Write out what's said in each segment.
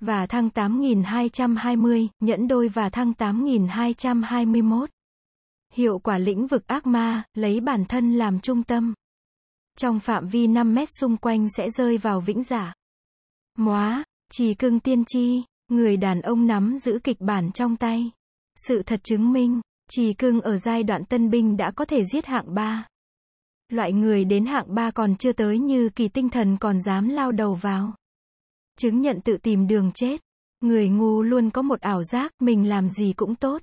và thăng 8220, nhẫn đôi và thăng 8221. Hiệu quả lĩnh vực ác ma, lấy bản thân làm trung tâm. Trong phạm vi 5 mét xung quanh sẽ rơi vào vĩnh giả. Móa, trì cưng tiên tri, người đàn ông nắm giữ kịch bản trong tay. Sự thật chứng minh, trì cưng ở giai đoạn tân binh đã có thể giết hạng 3. Loại người đến hạng 3 còn chưa tới như kỳ tinh thần còn dám lao đầu vào chứng nhận tự tìm đường chết. Người ngu luôn có một ảo giác mình làm gì cũng tốt.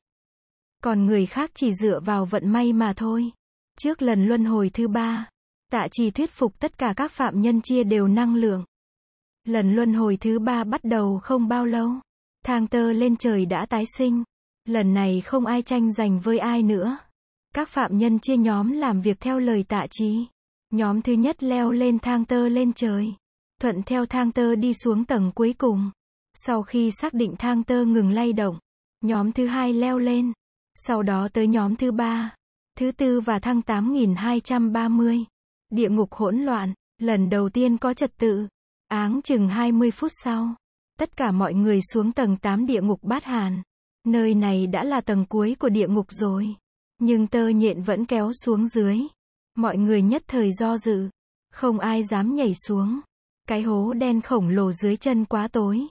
Còn người khác chỉ dựa vào vận may mà thôi. Trước lần luân hồi thứ ba, tạ trì thuyết phục tất cả các phạm nhân chia đều năng lượng. Lần luân hồi thứ ba bắt đầu không bao lâu. Thang tơ lên trời đã tái sinh. Lần này không ai tranh giành với ai nữa. Các phạm nhân chia nhóm làm việc theo lời tạ trí Nhóm thứ nhất leo lên thang tơ lên trời thuận theo thang tơ đi xuống tầng cuối cùng. Sau khi xác định thang tơ ngừng lay động, nhóm thứ hai leo lên, sau đó tới nhóm thứ ba, thứ tư và thang 8230. Địa ngục hỗn loạn, lần đầu tiên có trật tự, áng chừng 20 phút sau, tất cả mọi người xuống tầng 8 địa ngục bát hàn. Nơi này đã là tầng cuối của địa ngục rồi, nhưng tơ nhện vẫn kéo xuống dưới. Mọi người nhất thời do dự, không ai dám nhảy xuống. Cái hố đen khổng lồ dưới chân quá tối.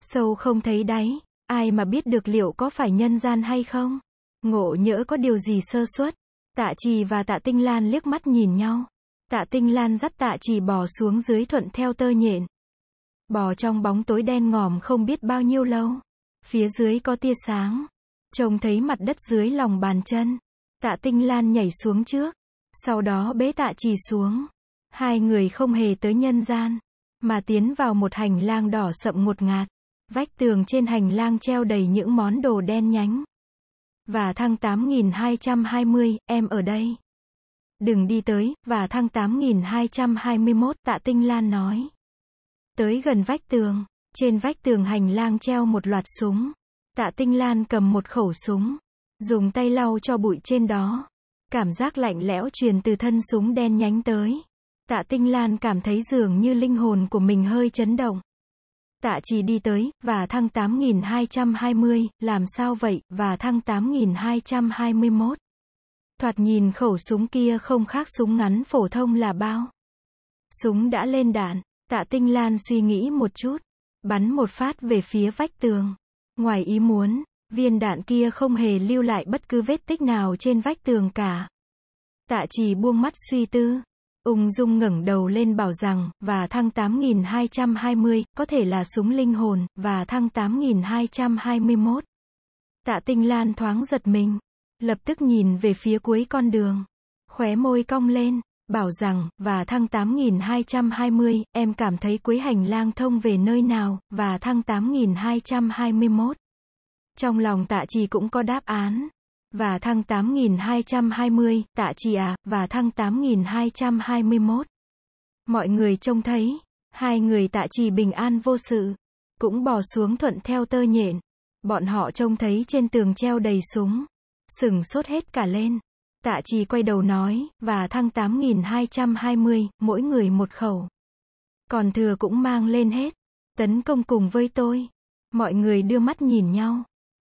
Sâu không thấy đáy, ai mà biết được liệu có phải nhân gian hay không? Ngộ nhỡ có điều gì sơ suất. Tạ trì và tạ tinh lan liếc mắt nhìn nhau. Tạ tinh lan dắt tạ trì bò xuống dưới thuận theo tơ nhện. Bò trong bóng tối đen ngòm không biết bao nhiêu lâu. Phía dưới có tia sáng. Trông thấy mặt đất dưới lòng bàn chân. Tạ tinh lan nhảy xuống trước. Sau đó bế tạ trì xuống. Hai người không hề tới nhân gian mà tiến vào một hành lang đỏ sậm ngột ngạt. Vách tường trên hành lang treo đầy những món đồ đen nhánh. Và thăng 8220, em ở đây. Đừng đi tới, và thăng 8221, tạ tinh lan nói. Tới gần vách tường, trên vách tường hành lang treo một loạt súng. Tạ tinh lan cầm một khẩu súng, dùng tay lau cho bụi trên đó. Cảm giác lạnh lẽo truyền từ thân súng đen nhánh tới. Tạ Tinh Lan cảm thấy dường như linh hồn của mình hơi chấn động. Tạ chỉ đi tới, và thăng 8220, làm sao vậy, và thăng 8221. Thoạt nhìn khẩu súng kia không khác súng ngắn phổ thông là bao. Súng đã lên đạn, tạ tinh lan suy nghĩ một chút, bắn một phát về phía vách tường. Ngoài ý muốn, viên đạn kia không hề lưu lại bất cứ vết tích nào trên vách tường cả. Tạ chỉ buông mắt suy tư, Ung dung ngẩng đầu lên bảo rằng, và thăng 8220, có thể là súng linh hồn, và thăng 8221. Tạ tinh lan thoáng giật mình. Lập tức nhìn về phía cuối con đường. Khóe môi cong lên, bảo rằng, và thăng 8220, em cảm thấy cuối hành lang thông về nơi nào, và thăng 8221. Trong lòng tạ trì cũng có đáp án, và thăng 8220, tạ trì à, và thăng 8221. Mọi người trông thấy, hai người tạ trì bình an vô sự, cũng bò xuống thuận theo tơ nhện. Bọn họ trông thấy trên tường treo đầy súng, sừng sốt hết cả lên. Tạ trì quay đầu nói, và thăng 8220, mỗi người một khẩu. Còn thừa cũng mang lên hết. Tấn công cùng với tôi. Mọi người đưa mắt nhìn nhau.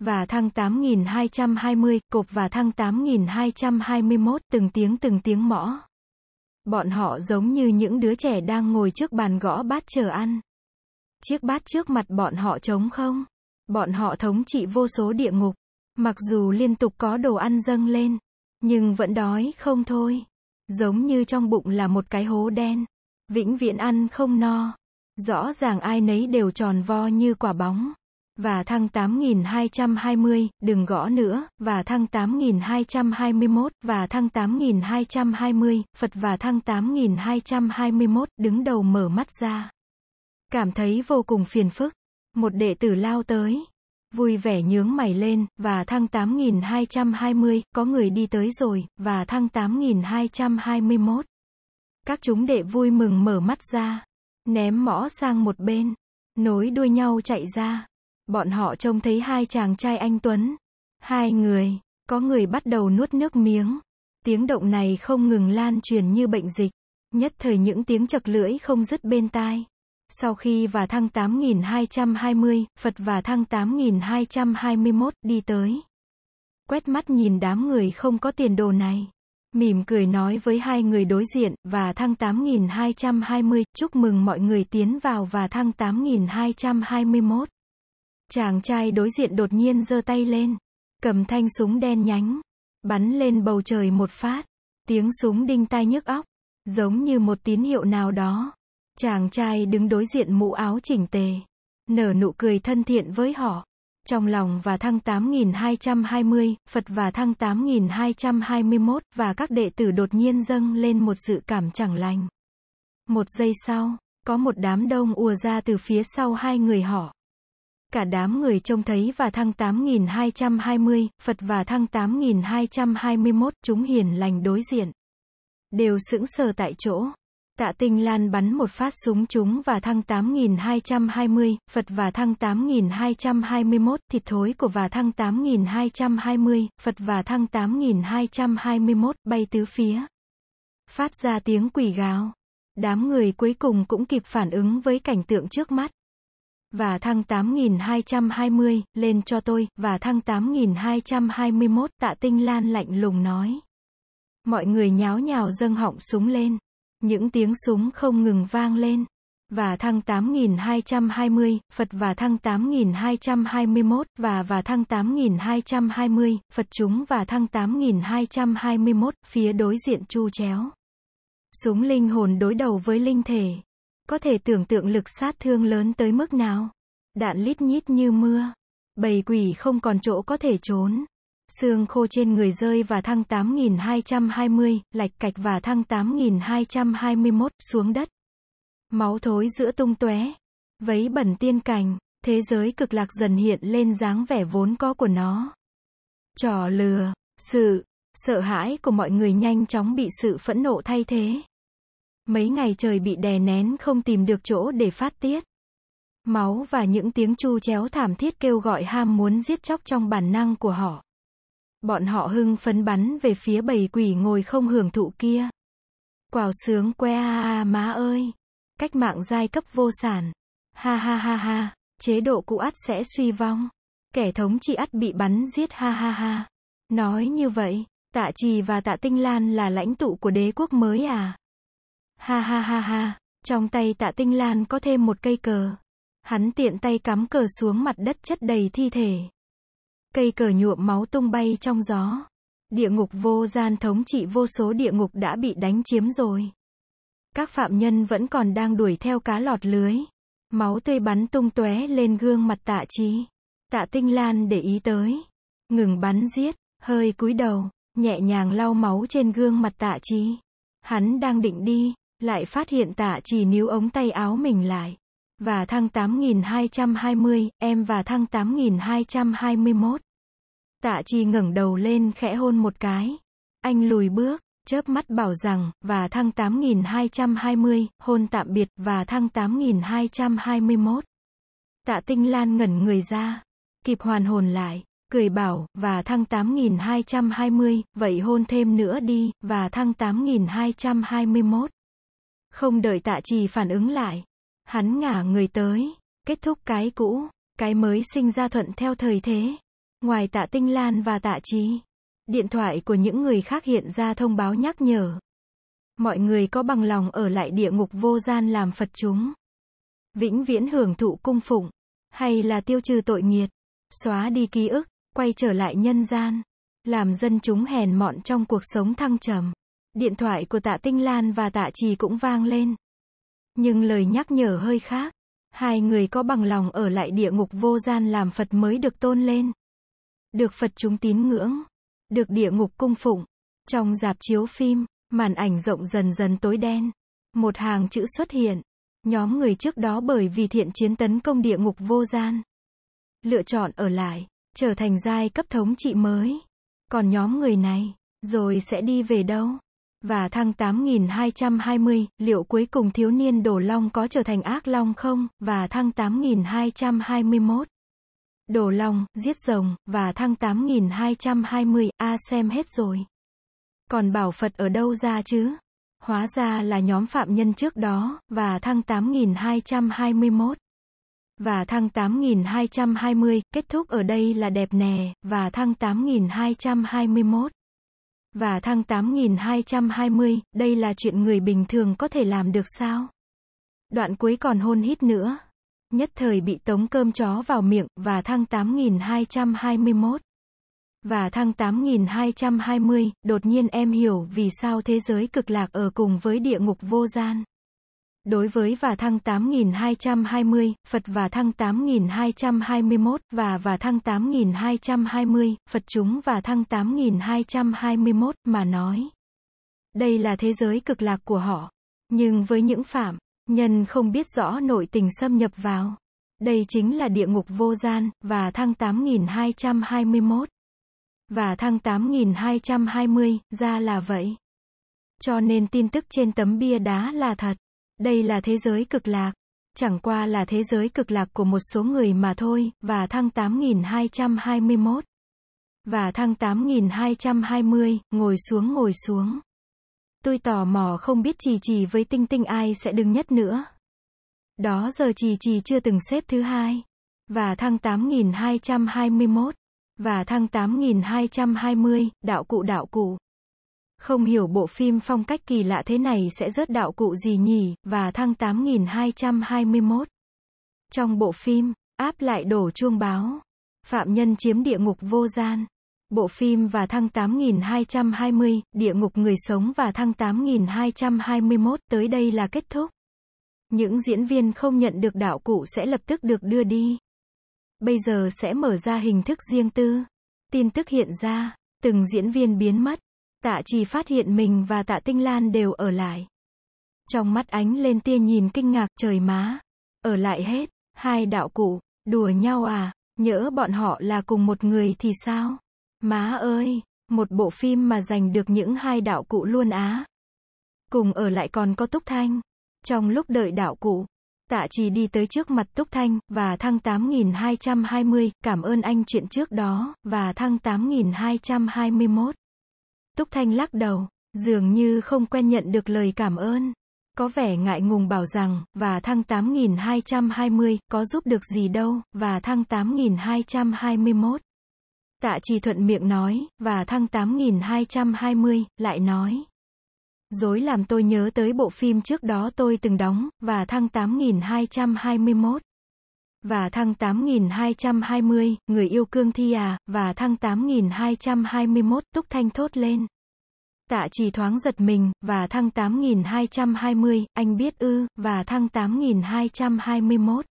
và thang 8220, cột và thang 8221, từng tiếng từng tiếng mõ. Bọn họ giống như những đứa trẻ đang ngồi trước bàn gõ bát chờ ăn. Chiếc bát trước mặt bọn họ trống không? Bọn họ thống trị vô số địa ngục. Mặc dù liên tục có đồ ăn dâng lên, nhưng vẫn đói không thôi. Giống như trong bụng là một cái hố đen. Vĩnh viễn ăn không no. Rõ ràng ai nấy đều tròn vo như quả bóng và thăng 8220, đừng gõ nữa, và thăng 8221, và thăng 8220, Phật và thăng 8221, đứng đầu mở mắt ra. Cảm thấy vô cùng phiền phức. Một đệ tử lao tới, vui vẻ nhướng mày lên, và thăng 8220, có người đi tới rồi, và thăng 8221. Các chúng đệ vui mừng mở mắt ra, ném mõ sang một bên, nối đuôi nhau chạy ra. Bọn họ trông thấy hai chàng trai anh Tuấn. Hai người, có người bắt đầu nuốt nước miếng. Tiếng động này không ngừng lan truyền như bệnh dịch. Nhất thời những tiếng chật lưỡi không dứt bên tai. Sau khi và thăng 8220, Phật và thăng 8221 đi tới. Quét mắt nhìn đám người không có tiền đồ này. Mỉm cười nói với hai người đối diện, và thăng 8220, chúc mừng mọi người tiến vào và thăng 8221. Chàng trai đối diện đột nhiên giơ tay lên, cầm thanh súng đen nhánh, bắn lên bầu trời một phát. Tiếng súng đinh tai nhức óc, giống như một tín hiệu nào đó. Chàng trai đứng đối diện mũ áo chỉnh tề, nở nụ cười thân thiện với họ. Trong lòng và thăng 8220, Phật và thăng 8221 và các đệ tử đột nhiên dâng lên một sự cảm chẳng lành. Một giây sau, có một đám đông ùa ra từ phía sau hai người họ. Cả đám người trông thấy và thăng 8220, Phật và thăng 8221, chúng hiền lành đối diện. Đều sững sờ tại chỗ. Tạ Tinh Lan bắn một phát súng chúng và thăng 8220, Phật và thăng 8221, thịt thối của và thăng 8220, Phật và thăng 8221, bay tứ phía. Phát ra tiếng quỷ gào. Đám người cuối cùng cũng kịp phản ứng với cảnh tượng trước mắt và thăng 8220, lên cho tôi, và thăng 8221, tạ tinh lan lạnh lùng nói. Mọi người nháo nhào dâng họng súng lên. Những tiếng súng không ngừng vang lên. Và thăng 8220, Phật và thăng 8221, và và thăng 8220, Phật chúng và thăng 8221, phía đối diện chu chéo. Súng linh hồn đối đầu với linh thể. Có thể tưởng tượng lực sát thương lớn tới mức nào. Đạn lít nhít như mưa. Bầy quỷ không còn chỗ có thể trốn. Xương khô trên người rơi và thăng 8220, lạch cạch và thăng 8221 xuống đất. Máu thối giữa tung tóe. Vấy bẩn tiên cảnh, thế giới cực lạc dần hiện lên dáng vẻ vốn có của nó. Trò lừa, sự sợ hãi của mọi người nhanh chóng bị sự phẫn nộ thay thế. Mấy ngày trời bị đè nén không tìm được chỗ để phát tiết. Máu và những tiếng chu chéo thảm thiết kêu gọi ham muốn giết chóc trong bản năng của họ. Bọn họ hưng phấn bắn về phía bầy quỷ ngồi không hưởng thụ kia. Quào sướng que a a má ơi. Cách mạng giai cấp vô sản. Ha ha ha ha. Chế độ cũ ắt sẽ suy vong. Kẻ thống trị ắt bị bắn giết ha ha ha. Nói như vậy, tạ trì và tạ tinh lan là lãnh tụ của đế quốc mới à? Ha ha ha ha, trong tay tạ tinh lan có thêm một cây cờ. Hắn tiện tay cắm cờ xuống mặt đất chất đầy thi thể. Cây cờ nhuộm máu tung bay trong gió. Địa ngục vô gian thống trị vô số địa ngục đã bị đánh chiếm rồi. Các phạm nhân vẫn còn đang đuổi theo cá lọt lưới. Máu tươi bắn tung tóe lên gương mặt tạ trí. Tạ tinh lan để ý tới. Ngừng bắn giết, hơi cúi đầu, nhẹ nhàng lau máu trên gương mặt tạ trí. Hắn đang định đi, lại phát hiện tạ chỉ níu ống tay áo mình lại. Và thăng 8220, em và thăng 8221. Tạ chi ngẩng đầu lên khẽ hôn một cái. Anh lùi bước, chớp mắt bảo rằng, và thăng 8220, hôn tạm biệt, và thăng 8221. Tạ tinh lan ngẩn người ra, kịp hoàn hồn lại, cười bảo, và thăng 8220, vậy hôn thêm nữa đi, và thăng 8221. Không đợi tạ trì phản ứng lại. Hắn ngả người tới, kết thúc cái cũ, cái mới sinh ra thuận theo thời thế. Ngoài tạ tinh lan và tạ trì, điện thoại của những người khác hiện ra thông báo nhắc nhở. Mọi người có bằng lòng ở lại địa ngục vô gian làm Phật chúng. Vĩnh viễn hưởng thụ cung phụng, hay là tiêu trừ tội nghiệt, xóa đi ký ức, quay trở lại nhân gian, làm dân chúng hèn mọn trong cuộc sống thăng trầm. Điện thoại của tạ Tinh Lan và tạ Trì cũng vang lên. Nhưng lời nhắc nhở hơi khác. Hai người có bằng lòng ở lại địa ngục vô gian làm Phật mới được tôn lên. Được Phật chúng tín ngưỡng. Được địa ngục cung phụng. Trong dạp chiếu phim, màn ảnh rộng dần dần tối đen. Một hàng chữ xuất hiện. Nhóm người trước đó bởi vì thiện chiến tấn công địa ngục vô gian. Lựa chọn ở lại, trở thành giai cấp thống trị mới. Còn nhóm người này, rồi sẽ đi về đâu? Và thăng 8220, liệu cuối cùng thiếu niên đồ long có trở thành ác long không? Và thăng 8221. Đồ long, giết rồng, và thăng 8220, a à xem hết rồi. Còn bảo Phật ở đâu ra chứ? Hóa ra là nhóm phạm nhân trước đó, và thăng 8221. Và thăng 8220, kết thúc ở đây là đẹp nè, và thăng 8221. Và thăng 8220, đây là chuyện người bình thường có thể làm được sao? Đoạn cuối còn hôn hít nữa. Nhất thời bị tống cơm chó vào miệng, và thăng 8221. Và thăng 8220, đột nhiên em hiểu vì sao thế giới cực lạc ở cùng với địa ngục vô gian. Đối với và thăng 8220, Phật và thăng 8221 và và thăng 8220, Phật chúng và thăng 8221 mà nói. Đây là thế giới cực lạc của họ. Nhưng với những phạm, nhân không biết rõ nội tình xâm nhập vào. Đây chính là địa ngục vô gian, và thăng 8221. Và thăng 8220, ra là vậy. Cho nên tin tức trên tấm bia đá là thật. Đây là thế giới cực lạc. Chẳng qua là thế giới cực lạc của một số người mà thôi, và thăng 8221. Và thăng 8220, ngồi xuống ngồi xuống. Tôi tò mò không biết trì trì với tinh tinh ai sẽ đứng nhất nữa. Đó giờ trì trì chưa từng xếp thứ hai. Và thăng 8221. Và thăng 8220, đạo cụ đạo cụ. Không hiểu bộ phim phong cách kỳ lạ thế này sẽ rớt đạo cụ gì nhỉ, và thăng 8221. Trong bộ phim, áp lại đổ chuông báo. Phạm nhân chiếm địa ngục vô gian. Bộ phim và thăng 8220, địa ngục người sống và thăng 8221 tới đây là kết thúc. Những diễn viên không nhận được đạo cụ sẽ lập tức được đưa đi. Bây giờ sẽ mở ra hình thức riêng tư. Tin tức hiện ra, từng diễn viên biến mất. Tạ Chỉ phát hiện mình và Tạ Tinh Lan đều ở lại. Trong mắt ánh lên tia nhìn kinh ngạc trời má. Ở lại hết, hai đạo cụ, đùa nhau à, nhỡ bọn họ là cùng một người thì sao? Má ơi, một bộ phim mà giành được những hai đạo cụ luôn á. Cùng ở lại còn có Túc Thanh. Trong lúc đợi đạo cụ, Tạ Chỉ đi tới trước mặt Túc Thanh, và thăng 8220, cảm ơn anh chuyện trước đó, và thăng 8221. Túc Thanh lắc đầu, dường như không quen nhận được lời cảm ơn. Có vẻ ngại ngùng bảo rằng, và thăng 8.220 có giúp được gì đâu, và thăng 8.221 Tạ trì thuận miệng nói, và thăng 8.220 lại nói. Dối làm tôi nhớ tới bộ phim trước đó tôi từng đóng, và thăng 8.221 và thăng 8220, người yêu cương thi à, và thăng 8221, Túc Thanh thốt lên. Tạ chỉ thoáng giật mình, và thăng 8220, anh biết ư, và thăng 8221.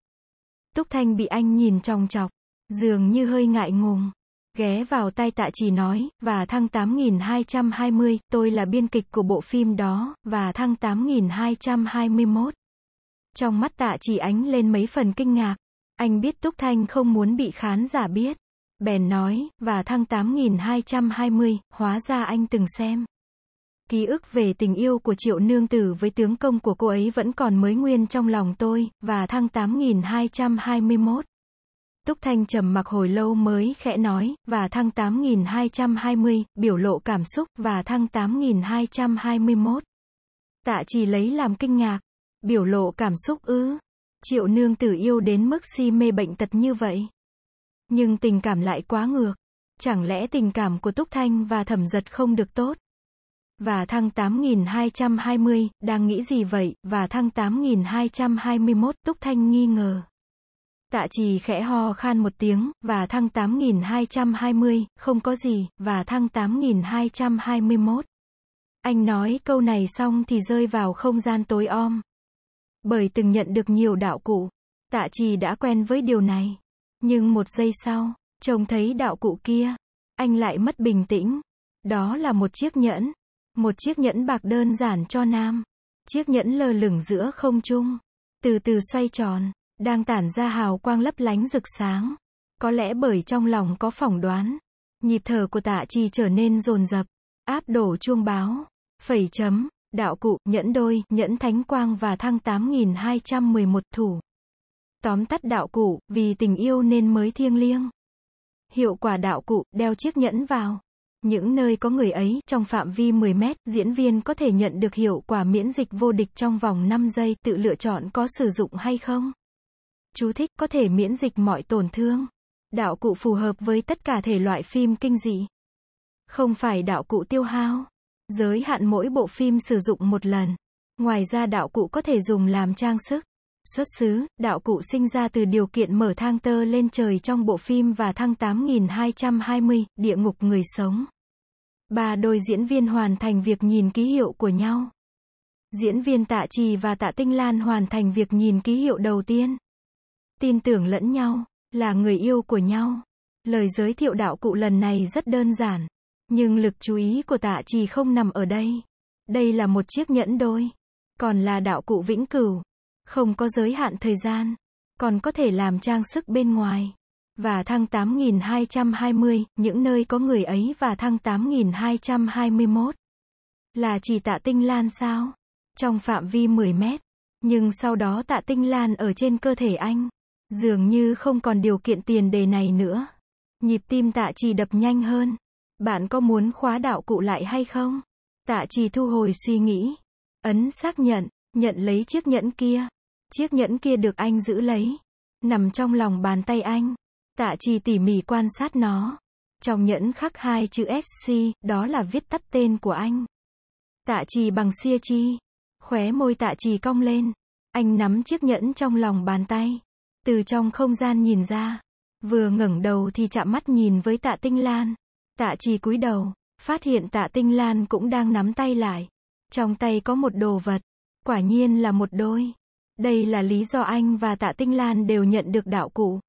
Túc Thanh bị anh nhìn trong chọc, dường như hơi ngại ngùng. Ghé vào tay tạ chỉ nói, và thăng 8220, tôi là biên kịch của bộ phim đó, và thăng 8221. Trong mắt tạ chỉ ánh lên mấy phần kinh ngạc, anh biết Túc Thanh không muốn bị khán giả biết. Bèn nói, và thăng 8220, hóa ra anh từng xem. Ký ức về tình yêu của triệu nương tử với tướng công của cô ấy vẫn còn mới nguyên trong lòng tôi, và thăng 8221. Túc Thanh trầm mặc hồi lâu mới khẽ nói, và thăng 8220, biểu lộ cảm xúc, và thăng 8221. Tạ chỉ lấy làm kinh ngạc. Biểu lộ cảm xúc ư. Triệu nương tử yêu đến mức si mê bệnh tật như vậy. Nhưng tình cảm lại quá ngược. Chẳng lẽ tình cảm của Túc Thanh và Thẩm Giật không được tốt? Và thăng 8220, đang nghĩ gì vậy? Và thăng 8221, Túc Thanh nghi ngờ. Tạ trì khẽ ho khan một tiếng, và thăng 8220, không có gì, và thăng 8221. Anh nói câu này xong thì rơi vào không gian tối om. Bởi từng nhận được nhiều đạo cụ, tạ trì đã quen với điều này. Nhưng một giây sau, trông thấy đạo cụ kia, anh lại mất bình tĩnh. Đó là một chiếc nhẫn. Một chiếc nhẫn bạc đơn giản cho nam. Chiếc nhẫn lơ lửng giữa không trung, từ từ xoay tròn, đang tản ra hào quang lấp lánh rực sáng. Có lẽ bởi trong lòng có phỏng đoán, nhịp thở của tạ trì trở nên rồn rập, áp đổ chuông báo, phẩy chấm, đạo cụ, nhẫn đôi, nhẫn thánh quang và thăng 8211 thủ. Tóm tắt đạo cụ, vì tình yêu nên mới thiêng liêng. Hiệu quả đạo cụ, đeo chiếc nhẫn vào. Những nơi có người ấy, trong phạm vi 10 mét, diễn viên có thể nhận được hiệu quả miễn dịch vô địch trong vòng 5 giây, tự lựa chọn có sử dụng hay không. Chú thích, có thể miễn dịch mọi tổn thương. Đạo cụ phù hợp với tất cả thể loại phim kinh dị. Không phải đạo cụ tiêu hao. Giới hạn mỗi bộ phim sử dụng một lần. Ngoài ra đạo cụ có thể dùng làm trang sức. Xuất xứ, đạo cụ sinh ra từ điều kiện mở thang tơ lên trời trong bộ phim và thăng 8220, địa ngục người sống. Ba đôi diễn viên hoàn thành việc nhìn ký hiệu của nhau. Diễn viên Tạ Trì và Tạ Tinh Lan hoàn thành việc nhìn ký hiệu đầu tiên. Tin tưởng lẫn nhau, là người yêu của nhau. Lời giới thiệu đạo cụ lần này rất đơn giản. Nhưng lực chú ý của tạ trì không nằm ở đây. Đây là một chiếc nhẫn đôi. Còn là đạo cụ vĩnh cửu. Không có giới hạn thời gian. Còn có thể làm trang sức bên ngoài. Và thăng 220 những nơi có người ấy và thăng 221 Là chỉ tạ tinh lan sao? Trong phạm vi 10 mét. Nhưng sau đó tạ tinh lan ở trên cơ thể anh. Dường như không còn điều kiện tiền đề này nữa. Nhịp tim tạ trì đập nhanh hơn. Bạn có muốn khóa đạo cụ lại hay không? Tạ trì thu hồi suy nghĩ. Ấn xác nhận, nhận lấy chiếc nhẫn kia. Chiếc nhẫn kia được anh giữ lấy. Nằm trong lòng bàn tay anh. Tạ trì tỉ mỉ quan sát nó. Trong nhẫn khắc hai chữ SC, đó là viết tắt tên của anh. Tạ trì bằng xia chi. Khóe môi tạ trì cong lên. Anh nắm chiếc nhẫn trong lòng bàn tay. Từ trong không gian nhìn ra. Vừa ngẩng đầu thì chạm mắt nhìn với tạ tinh lan. Tạ trì cúi đầu, phát hiện tạ tinh lan cũng đang nắm tay lại. Trong tay có một đồ vật, quả nhiên là một đôi. Đây là lý do anh và tạ tinh lan đều nhận được đạo cụ.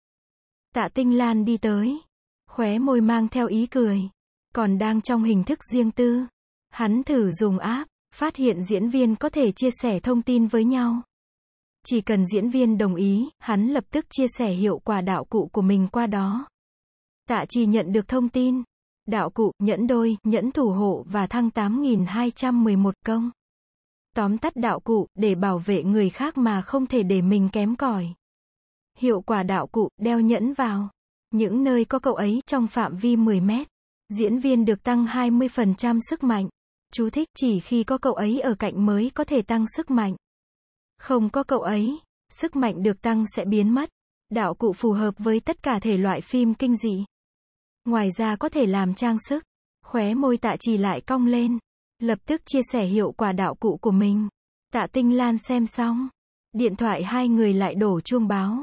Tạ tinh lan đi tới, khóe môi mang theo ý cười, còn đang trong hình thức riêng tư. Hắn thử dùng áp, phát hiện diễn viên có thể chia sẻ thông tin với nhau. Chỉ cần diễn viên đồng ý, hắn lập tức chia sẻ hiệu quả đạo cụ của mình qua đó. Tạ chỉ nhận được thông tin, Đạo cụ, nhẫn đôi, nhẫn thủ hộ và thăng 8211 công. Tóm tắt đạo cụ, để bảo vệ người khác mà không thể để mình kém cỏi. Hiệu quả đạo cụ, đeo nhẫn vào. Những nơi có cậu ấy, trong phạm vi 10 mét. Diễn viên được tăng 20% sức mạnh. Chú thích chỉ khi có cậu ấy ở cạnh mới có thể tăng sức mạnh. Không có cậu ấy, sức mạnh được tăng sẽ biến mất. Đạo cụ phù hợp với tất cả thể loại phim kinh dị. Ngoài ra có thể làm trang sức. Khóe môi tạ trì lại cong lên. Lập tức chia sẻ hiệu quả đạo cụ của mình. Tạ Tinh Lan xem xong. Điện thoại hai người lại đổ chuông báo.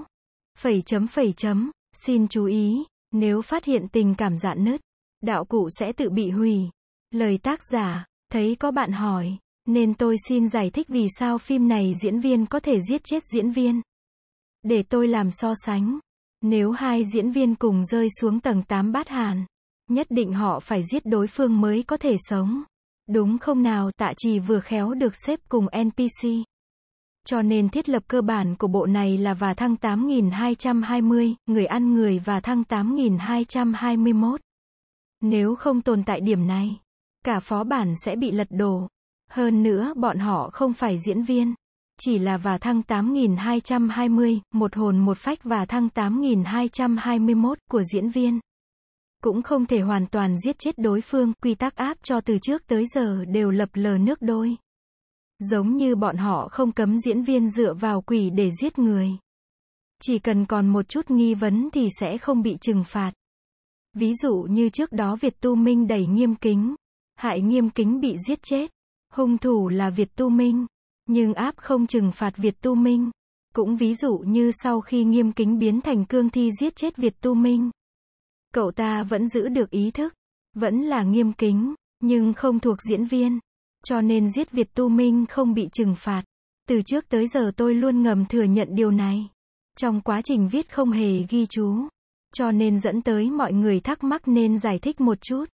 Phẩy chấm phẩy chấm. Xin chú ý, nếu phát hiện tình cảm dạn nứt, đạo cụ sẽ tự bị hủy. Lời tác giả, thấy có bạn hỏi, nên tôi xin giải thích vì sao phim này diễn viên có thể giết chết diễn viên. Để tôi làm so sánh. Nếu hai diễn viên cùng rơi xuống tầng 8 bát hàn, nhất định họ phải giết đối phương mới có thể sống. Đúng không nào tạ trì vừa khéo được xếp cùng NPC. Cho nên thiết lập cơ bản của bộ này là và thăng 8220, người ăn người và thăng 8221. Nếu không tồn tại điểm này, cả phó bản sẽ bị lật đổ. Hơn nữa bọn họ không phải diễn viên chỉ là và thăng 8220, một hồn một phách và thăng 8221 của diễn viên. Cũng không thể hoàn toàn giết chết đối phương, quy tắc áp cho từ trước tới giờ đều lập lờ nước đôi. Giống như bọn họ không cấm diễn viên dựa vào quỷ để giết người. Chỉ cần còn một chút nghi vấn thì sẽ không bị trừng phạt. Ví dụ như trước đó Việt Tu Minh đẩy nghiêm kính, hại nghiêm kính bị giết chết. Hung thủ là Việt Tu Minh. Nhưng áp không trừng phạt Việt Tu Minh. Cũng ví dụ như sau khi nghiêm kính biến thành cương thi giết chết Việt Tu Minh. Cậu ta vẫn giữ được ý thức, vẫn là nghiêm kính, nhưng không thuộc diễn viên. Cho nên giết Việt Tu Minh không bị trừng phạt. Từ trước tới giờ tôi luôn ngầm thừa nhận điều này. Trong quá trình viết không hề ghi chú. Cho nên dẫn tới mọi người thắc mắc nên giải thích một chút.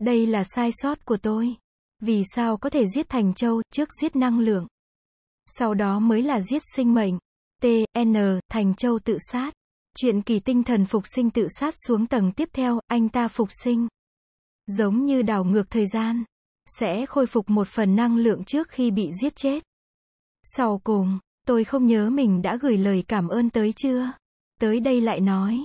Đây là sai sót của tôi. Vì sao có thể giết thành châu, trước giết năng lượng. Sau đó mới là giết sinh mệnh. T, N, thành châu tự sát. Chuyện kỳ tinh thần phục sinh tự sát xuống tầng tiếp theo, anh ta phục sinh. Giống như đảo ngược thời gian. Sẽ khôi phục một phần năng lượng trước khi bị giết chết. Sau cùng, tôi không nhớ mình đã gửi lời cảm ơn tới chưa. Tới đây lại nói.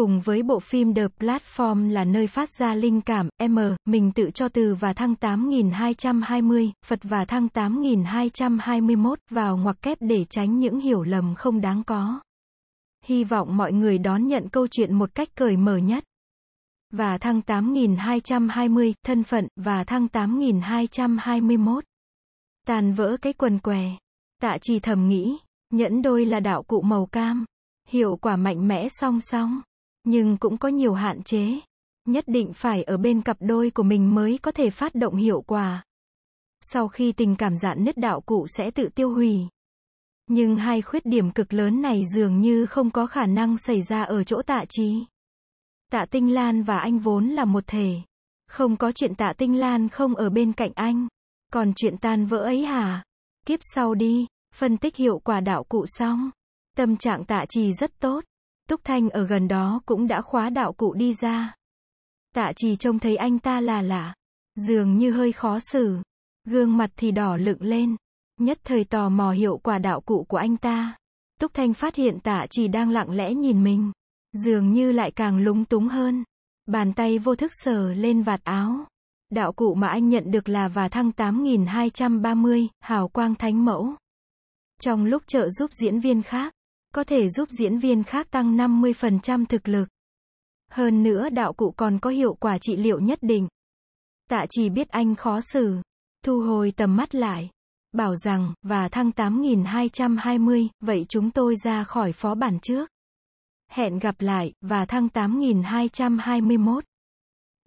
cùng với bộ phim The Platform là nơi phát ra linh cảm, M, mình tự cho từ và thăng 8220, Phật và thăng 8221 vào ngoặc kép để tránh những hiểu lầm không đáng có. Hy vọng mọi người đón nhận câu chuyện một cách cởi mở nhất. Và thăng 8220, thân phận, và thăng 8221. Tàn vỡ cái quần què. Tạ trì thầm nghĩ, nhẫn đôi là đạo cụ màu cam hiệu quả mạnh mẽ song song nhưng cũng có nhiều hạn chế. Nhất định phải ở bên cặp đôi của mình mới có thể phát động hiệu quả. Sau khi tình cảm dạn nứt đạo cụ sẽ tự tiêu hủy. Nhưng hai khuyết điểm cực lớn này dường như không có khả năng xảy ra ở chỗ tạ trí. Tạ Tinh Lan và anh vốn là một thể. Không có chuyện tạ Tinh Lan không ở bên cạnh anh. Còn chuyện tan vỡ ấy hả? Kiếp sau đi, phân tích hiệu quả đạo cụ xong. Tâm trạng tạ trì rất tốt. Túc Thanh ở gần đó cũng đã khóa đạo cụ đi ra. Tạ chỉ trông thấy anh ta là lạ, dường như hơi khó xử, gương mặt thì đỏ lựng lên, nhất thời tò mò hiệu quả đạo cụ của anh ta. Túc Thanh phát hiện tạ chỉ đang lặng lẽ nhìn mình, dường như lại càng lúng túng hơn. Bàn tay vô thức sờ lên vạt áo. Đạo cụ mà anh nhận được là và thăng 8230, hào quang thánh mẫu. Trong lúc trợ giúp diễn viên khác, có thể giúp diễn viên khác tăng 50% thực lực. Hơn nữa đạo cụ còn có hiệu quả trị liệu nhất định. Tạ chỉ biết anh khó xử, thu hồi tầm mắt lại, bảo rằng, và thăng 8220, vậy chúng tôi ra khỏi phó bản trước. Hẹn gặp lại, và thăng 8221.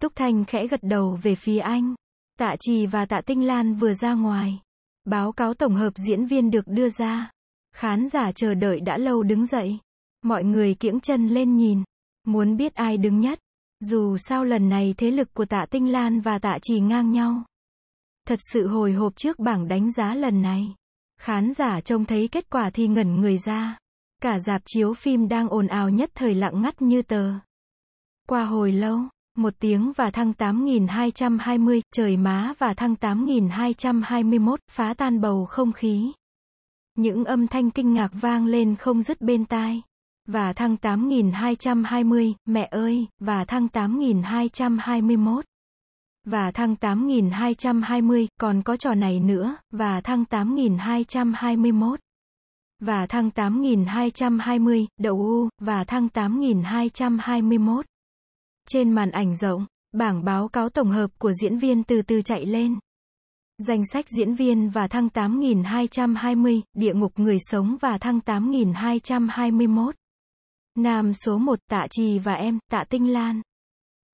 Túc Thanh khẽ gật đầu về phía anh. Tạ Trì và Tạ Tinh Lan vừa ra ngoài. Báo cáo tổng hợp diễn viên được đưa ra. Khán giả chờ đợi đã lâu đứng dậy. Mọi người kiễng chân lên nhìn. Muốn biết ai đứng nhất. Dù sao lần này thế lực của tạ Tinh Lan và tạ Trì ngang nhau. Thật sự hồi hộp trước bảng đánh giá lần này. Khán giả trông thấy kết quả thì ngẩn người ra. Cả dạp chiếu phim đang ồn ào nhất thời lặng ngắt như tờ. Qua hồi lâu, một tiếng và thăng 8.220 trời má và thăng 8.221 phá tan bầu không khí. Những âm thanh kinh ngạc vang lên không dứt bên tai. Và thăng 8220, mẹ ơi, và thăng 8221. Và thăng 8220, còn có trò này nữa, và thăng 8221. Và thăng 8220, đậu u, và thăng 8221. Trên màn ảnh rộng, bảng báo cáo tổng hợp của diễn viên từ từ chạy lên. Danh sách diễn viên và thăng 8220, địa ngục người sống và thăng 8221. Nam số 1 Tạ Trì và em, Tạ Tinh Lan.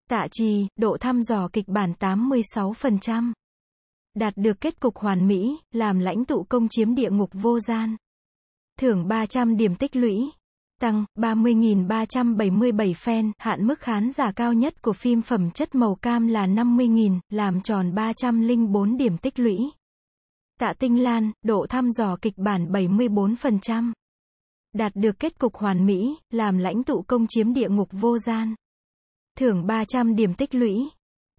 Tạ Trì, độ thăm dò kịch bản 86%. Đạt được kết cục hoàn mỹ, làm lãnh tụ công chiếm địa ngục vô gian. Thưởng 300 điểm tích lũy tăng 30.377 fan, hạn mức khán giả cao nhất của phim phẩm chất màu cam là 50.000, làm tròn 304 điểm tích lũy. Tạ Tinh Lan, độ thăm dò kịch bản 74%. Đạt được kết cục hoàn mỹ, làm lãnh tụ công chiếm địa ngục vô gian. Thưởng 300 điểm tích lũy,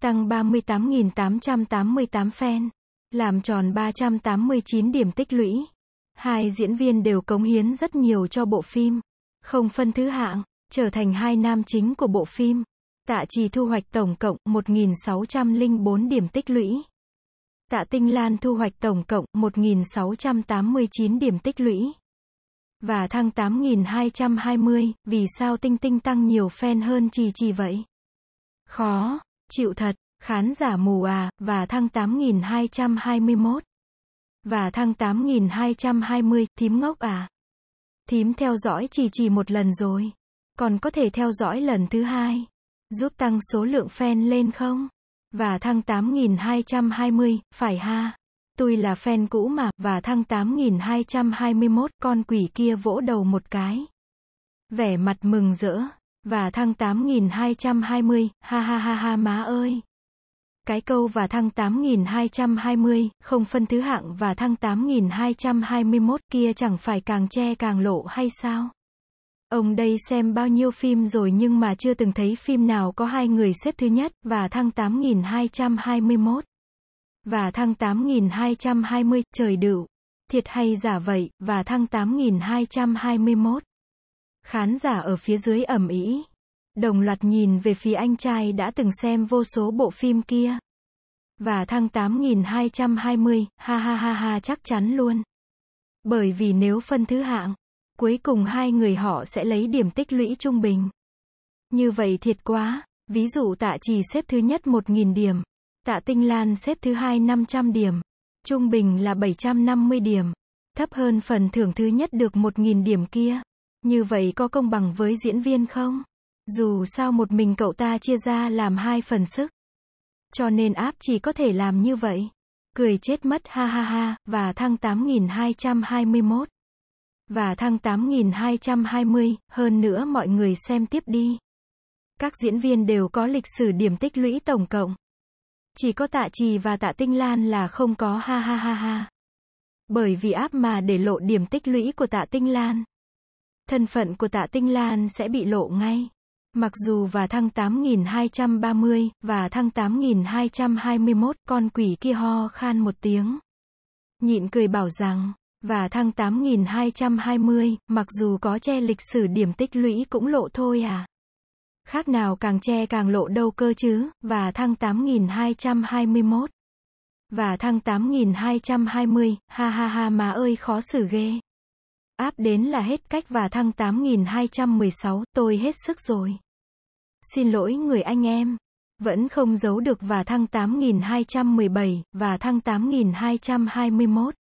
tăng 38.888 fan, làm tròn 389 điểm tích lũy. Hai diễn viên đều cống hiến rất nhiều cho bộ phim. Không phân thứ hạng, trở thành hai nam chính của bộ phim. Tạ Trì thu hoạch tổng cộng 1.604 điểm tích lũy. Tạ Tinh Lan thu hoạch tổng cộng 1.689 điểm tích lũy. Và thăng 8.220, vì sao Tinh Tinh tăng nhiều fan hơn Trì Trì vậy? Khó, chịu thật, khán giả mù à, và thăng 8.221. Và thăng 8.220, thím ngốc à? Thím theo dõi chỉ chỉ một lần rồi. Còn có thể theo dõi lần thứ hai. Giúp tăng số lượng fan lên không? Và thăng 8220, phải ha? Tôi là fan cũ mà, và thăng 8221, con quỷ kia vỗ đầu một cái. Vẻ mặt mừng rỡ. Và thăng 8220, ha ha ha ha má ơi. Cái câu và thăng 8220, không phân thứ hạng và thăng 8221 kia chẳng phải càng che càng lộ hay sao? Ông đây xem bao nhiêu phim rồi nhưng mà chưa từng thấy phim nào có hai người xếp thứ nhất, và thăng 8221. Và thăng 8220, trời đựu. Thiệt hay giả vậy, và thăng 8221. Khán giả ở phía dưới ẩm ý. Đồng loạt nhìn về phía anh trai đã từng xem vô số bộ phim kia. Và thăng 8220, ha ha ha ha chắc chắn luôn. Bởi vì nếu phân thứ hạng, cuối cùng hai người họ sẽ lấy điểm tích lũy trung bình. Như vậy thiệt quá, ví dụ tạ trì xếp thứ nhất 1.000 điểm, tạ tinh lan xếp thứ hai 500 điểm, trung bình là 750 điểm, thấp hơn phần thưởng thứ nhất được 1.000 điểm kia. Như vậy có công bằng với diễn viên không? Dù sao một mình cậu ta chia ra làm hai phần sức. Cho nên áp chỉ có thể làm như vậy. Cười chết mất ha ha ha, và thăng 8221. Và thăng 8220, hơn nữa mọi người xem tiếp đi. Các diễn viên đều có lịch sử điểm tích lũy tổng cộng. Chỉ có tạ trì và tạ tinh lan là không có ha ha ha ha. Bởi vì áp mà để lộ điểm tích lũy của tạ tinh lan. Thân phận của tạ tinh lan sẽ bị lộ ngay. Mặc dù và thăng 8230 và thăng 8221 con quỷ kia ho khan một tiếng. Nhịn cười bảo rằng, và thăng 8220, mặc dù có che lịch sử điểm tích lũy cũng lộ thôi à. Khác nào càng che càng lộ đâu cơ chứ, và thăng 8221. Và thăng 8220, ha ha ha mà ơi khó xử ghê áp đến là hết cách và thăng 8216, tôi hết sức rồi. Xin lỗi người anh em. Vẫn không giấu được và thăng 8217, và thăng 8221.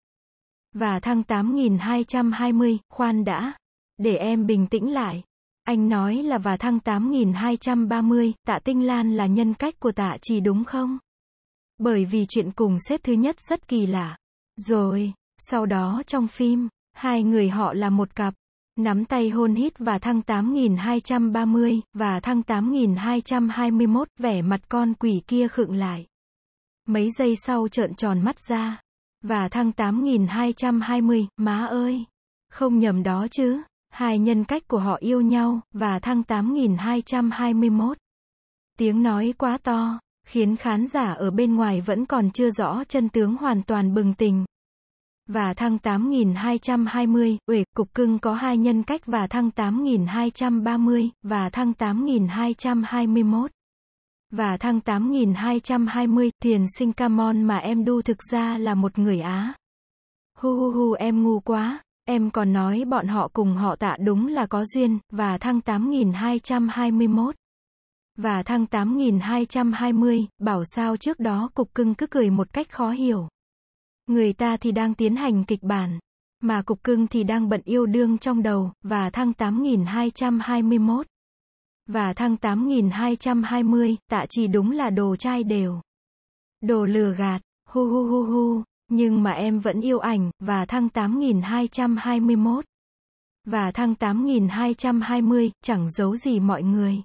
Và thăng 8220, khoan đã. Để em bình tĩnh lại. Anh nói là và thăng 8230, tạ Tinh Lan là nhân cách của tạ chỉ đúng không? Bởi vì chuyện cùng xếp thứ nhất rất kỳ lạ. Rồi, sau đó trong phim, Hai người họ là một cặp. Nắm tay hôn hít và thăng 8230, và thăng 8221, vẻ mặt con quỷ kia khựng lại. Mấy giây sau trợn tròn mắt ra. Và thăng 8220, má ơi. Không nhầm đó chứ. Hai nhân cách của họ yêu nhau, và thăng 8221. Tiếng nói quá to, khiến khán giả ở bên ngoài vẫn còn chưa rõ chân tướng hoàn toàn bừng tình và thăng 8220, uể, cục cưng có hai nhân cách và thăng 8230, và thăng 8221 và thăng 8220, thiền sinh Camon mà em đu thực ra là một người Á. Hu hu hu em ngu quá, em còn nói bọn họ cùng họ tạ đúng là có duyên, và thăng 8221. Và thăng 8220, bảo sao trước đó cục cưng cứ cười một cách khó hiểu. Người ta thì đang tiến hành kịch bản, mà cục cưng thì đang bận yêu đương trong đầu, và thăng 8221. Và thăng 8220, tạ chỉ đúng là đồ trai đều. Đồ lừa gạt, hu hu hu hu, nhưng mà em vẫn yêu ảnh, và thăng 8221. Và thăng 8220, chẳng giấu gì mọi người.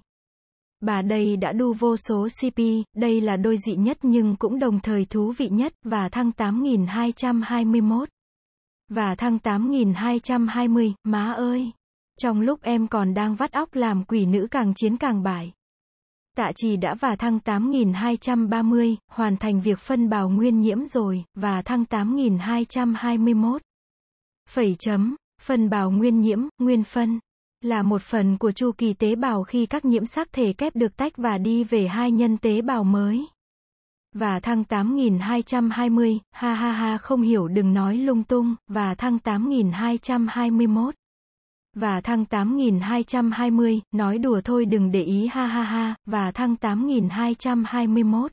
Bà đây đã đu vô số CP, đây là đôi dị nhất nhưng cũng đồng thời thú vị nhất, và thăng 8221. Và thăng 8220, má ơi! Trong lúc em còn đang vắt óc làm quỷ nữ càng chiến càng bại. Tạ trì đã và thăng 8230, hoàn thành việc phân bào nguyên nhiễm rồi, và thăng 8221. Phẩy chấm, phân bào nguyên nhiễm, nguyên phân là một phần của chu kỳ tế bào khi các nhiễm sắc thể kép được tách và đi về hai nhân tế bào mới. Và thăng 8220, ha ha ha không hiểu đừng nói lung tung, và thăng 8221. Và thăng 8220, nói đùa thôi đừng để ý ha ha ha, và thăng 8221.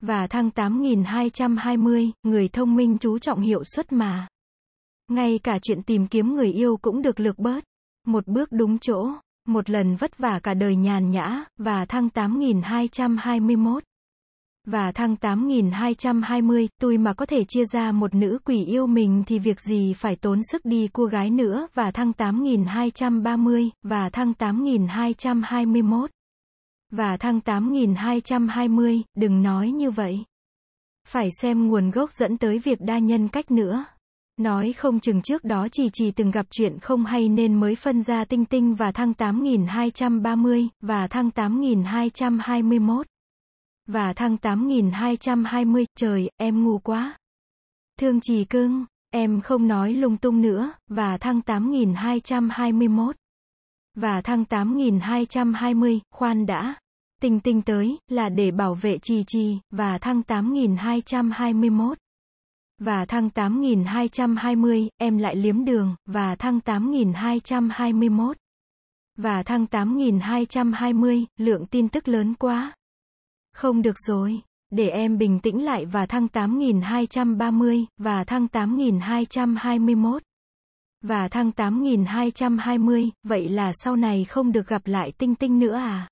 Và thăng 8220, người thông minh chú trọng hiệu suất mà. Ngay cả chuyện tìm kiếm người yêu cũng được lược bớt. Một bước đúng chỗ, một lần vất vả cả đời nhàn nhã, và thăng 8221. Và thăng 8220, tôi mà có thể chia ra một nữ quỷ yêu mình thì việc gì phải tốn sức đi cua gái nữa, và thăng 8230, và thăng 8221. Và thăng 8220, đừng nói như vậy. Phải xem nguồn gốc dẫn tới việc đa nhân cách nữa. Nói không chừng trước đó chỉ chỉ từng gặp chuyện không hay nên mới phân ra tinh tinh và thăng 8230, và thăng 8221, và thăng 8220, trời, em ngu quá. Thương trì cưng, em không nói lung tung nữa, và thăng 8221, và thăng 8220, khoan đã. Tinh tinh tới, là để bảo vệ trì trì, và thăng 8221 và thăng 8220, em lại liếm đường, và thăng 8221. Và thăng 8220, lượng tin tức lớn quá. Không được rồi, để em bình tĩnh lại và thăng 8230, và thăng 8221. Và thăng 8220, vậy là sau này không được gặp lại tinh tinh nữa à?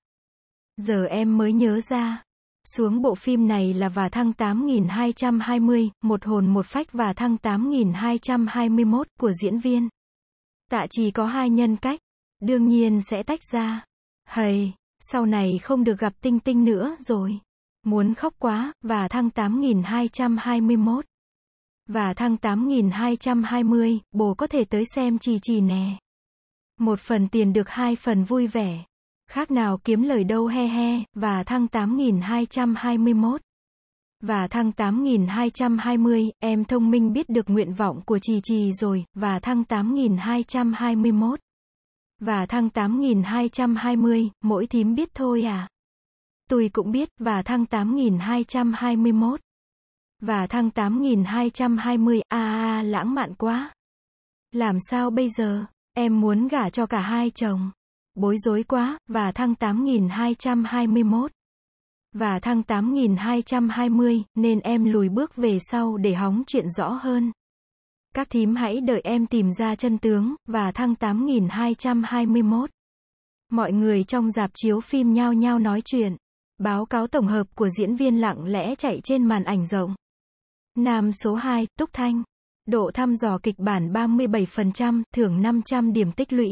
Giờ em mới nhớ ra. Xuống bộ phim này là và thăng 8220, một hồn một phách và thăng 8221 của diễn viên. Tạ chỉ có hai nhân cách, đương nhiên sẽ tách ra. Hầy, sau này không được gặp Tinh Tinh nữa rồi. Muốn khóc quá, và thăng 8221. Và thăng 8220, bồ có thể tới xem trì trì nè. Một phần tiền được hai phần vui vẻ. Khác nào kiếm lời đâu he he, và thăng 8221. Và thăng 8220, em thông minh biết được nguyện vọng của Trì Trì rồi, và thăng 8221. Và thăng 8220, mỗi thím biết thôi à. Tôi cũng biết, và thăng 8221. Và thăng 8220, a à, a à, lãng mạn quá. Làm sao bây giờ, em muốn gả cho cả hai chồng. Bối rối quá, và thăng 8221 và thăng 8220, nên em lùi bước về sau để hóng chuyện rõ hơn. Các thím hãy đợi em tìm ra chân tướng, và thăng 8221. Mọi người trong dạp chiếu phim nhao nhao nói chuyện. Báo cáo tổng hợp của diễn viên lặng lẽ chạy trên màn ảnh rộng. Nam số 2, Túc Thanh. Độ thăm dò kịch bản 37%, thưởng 500 điểm tích lũy.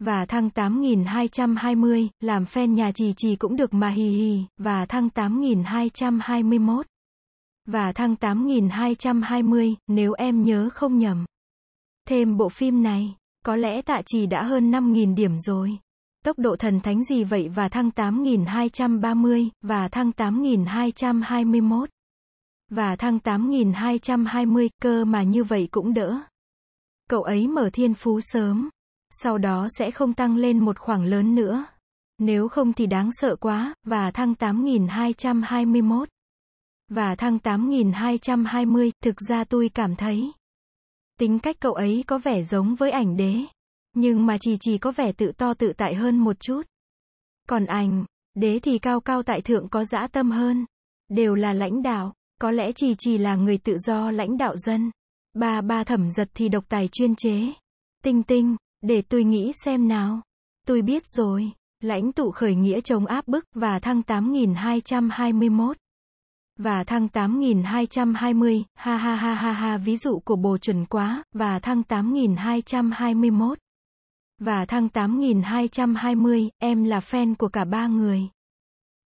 Và thăng 8220, làm fan nhà trì trì cũng được mà hì hì, và thăng 8221. Và thăng 8220, nếu em nhớ không nhầm. Thêm bộ phim này, có lẽ tạ trì đã hơn 5.000 điểm rồi. Tốc độ thần thánh gì vậy và thăng 8230, và thăng 8221. Và thăng 8220, cơ mà như vậy cũng đỡ. Cậu ấy mở thiên phú sớm. Sau đó sẽ không tăng lên một khoảng lớn nữa. Nếu không thì đáng sợ quá, và thăng 8221. Và thăng 8220, thực ra tôi cảm thấy. Tính cách cậu ấy có vẻ giống với ảnh đế. Nhưng mà chỉ chỉ có vẻ tự to tự tại hơn một chút. Còn ảnh, đế thì cao cao tại thượng có dã tâm hơn. Đều là lãnh đạo, có lẽ chỉ chỉ là người tự do lãnh đạo dân. Ba ba thẩm giật thì độc tài chuyên chế. Tinh tinh, để tôi nghĩ xem nào. Tôi biết rồi. Lãnh tụ khởi nghĩa chống áp bức và thăng 8221 và thăng 8220, ha ha ha ha ha ví dụ của bồ chuẩn quá, và thăng 8221. Và thăng 8220, em là fan của cả ba người.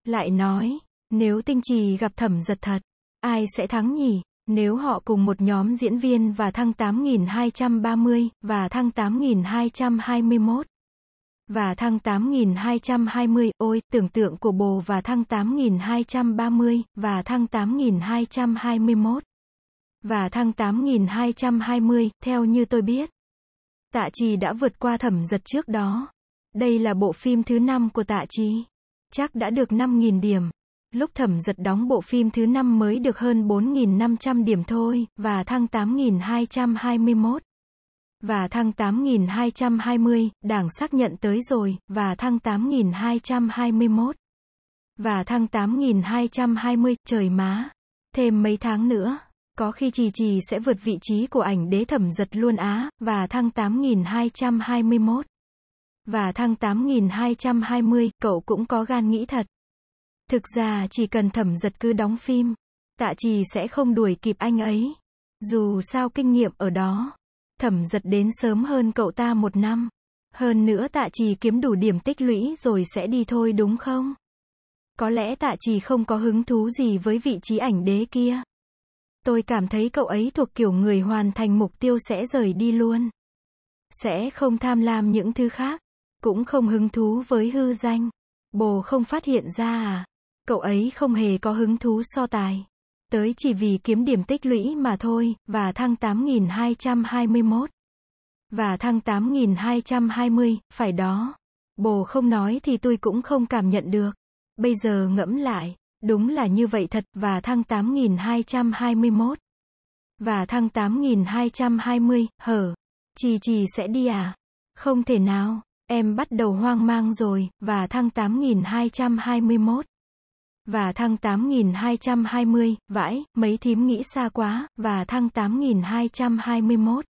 Lại nói, nếu tinh trì gặp thẩm giật thật, ai sẽ thắng nhỉ? Nếu họ cùng một nhóm diễn viên và thăng 8230 và thăng 8221 và thăng 8220, ôi, tưởng tượng của bồ và thăng 8230 và thăng 8221 và thăng 8220, theo như tôi biết. Tạ Trì đã vượt qua thẩm giật trước đó. Đây là bộ phim thứ năm của Tạ Trì. Chắc đã được 5.000 điểm. Lúc thẩm giật đóng bộ phim thứ năm mới được hơn 4.500 điểm thôi, và thăng 8.221. Và thăng 8.220, đảng xác nhận tới rồi, và thăng 8.221. Và thăng 8.220, trời má. Thêm mấy tháng nữa, có khi Trì Trì sẽ vượt vị trí của ảnh đế thẩm giật luôn á, và thăng 8.221. Và thăng 8.220, cậu cũng có gan nghĩ thật. Thực ra chỉ cần thẩm giật cứ đóng phim, tạ trì sẽ không đuổi kịp anh ấy. Dù sao kinh nghiệm ở đó, thẩm giật đến sớm hơn cậu ta một năm. Hơn nữa tạ trì kiếm đủ điểm tích lũy rồi sẽ đi thôi đúng không? Có lẽ tạ trì không có hứng thú gì với vị trí ảnh đế kia. Tôi cảm thấy cậu ấy thuộc kiểu người hoàn thành mục tiêu sẽ rời đi luôn. Sẽ không tham lam những thứ khác. Cũng không hứng thú với hư danh. Bồ không phát hiện ra à? Cậu ấy không hề có hứng thú so tài. Tới chỉ vì kiếm điểm tích lũy mà thôi, và thăng 8221. Và thăng 8220, phải đó. Bồ không nói thì tôi cũng không cảm nhận được. Bây giờ ngẫm lại, đúng là như vậy thật, và thăng 8221. Và thăng 8220, hở. Chì chì sẽ đi à? Không thể nào, em bắt đầu hoang mang rồi, và thăng 8221 và thăng 8220, vãi, mấy thím nghĩ xa quá, và thăng 8221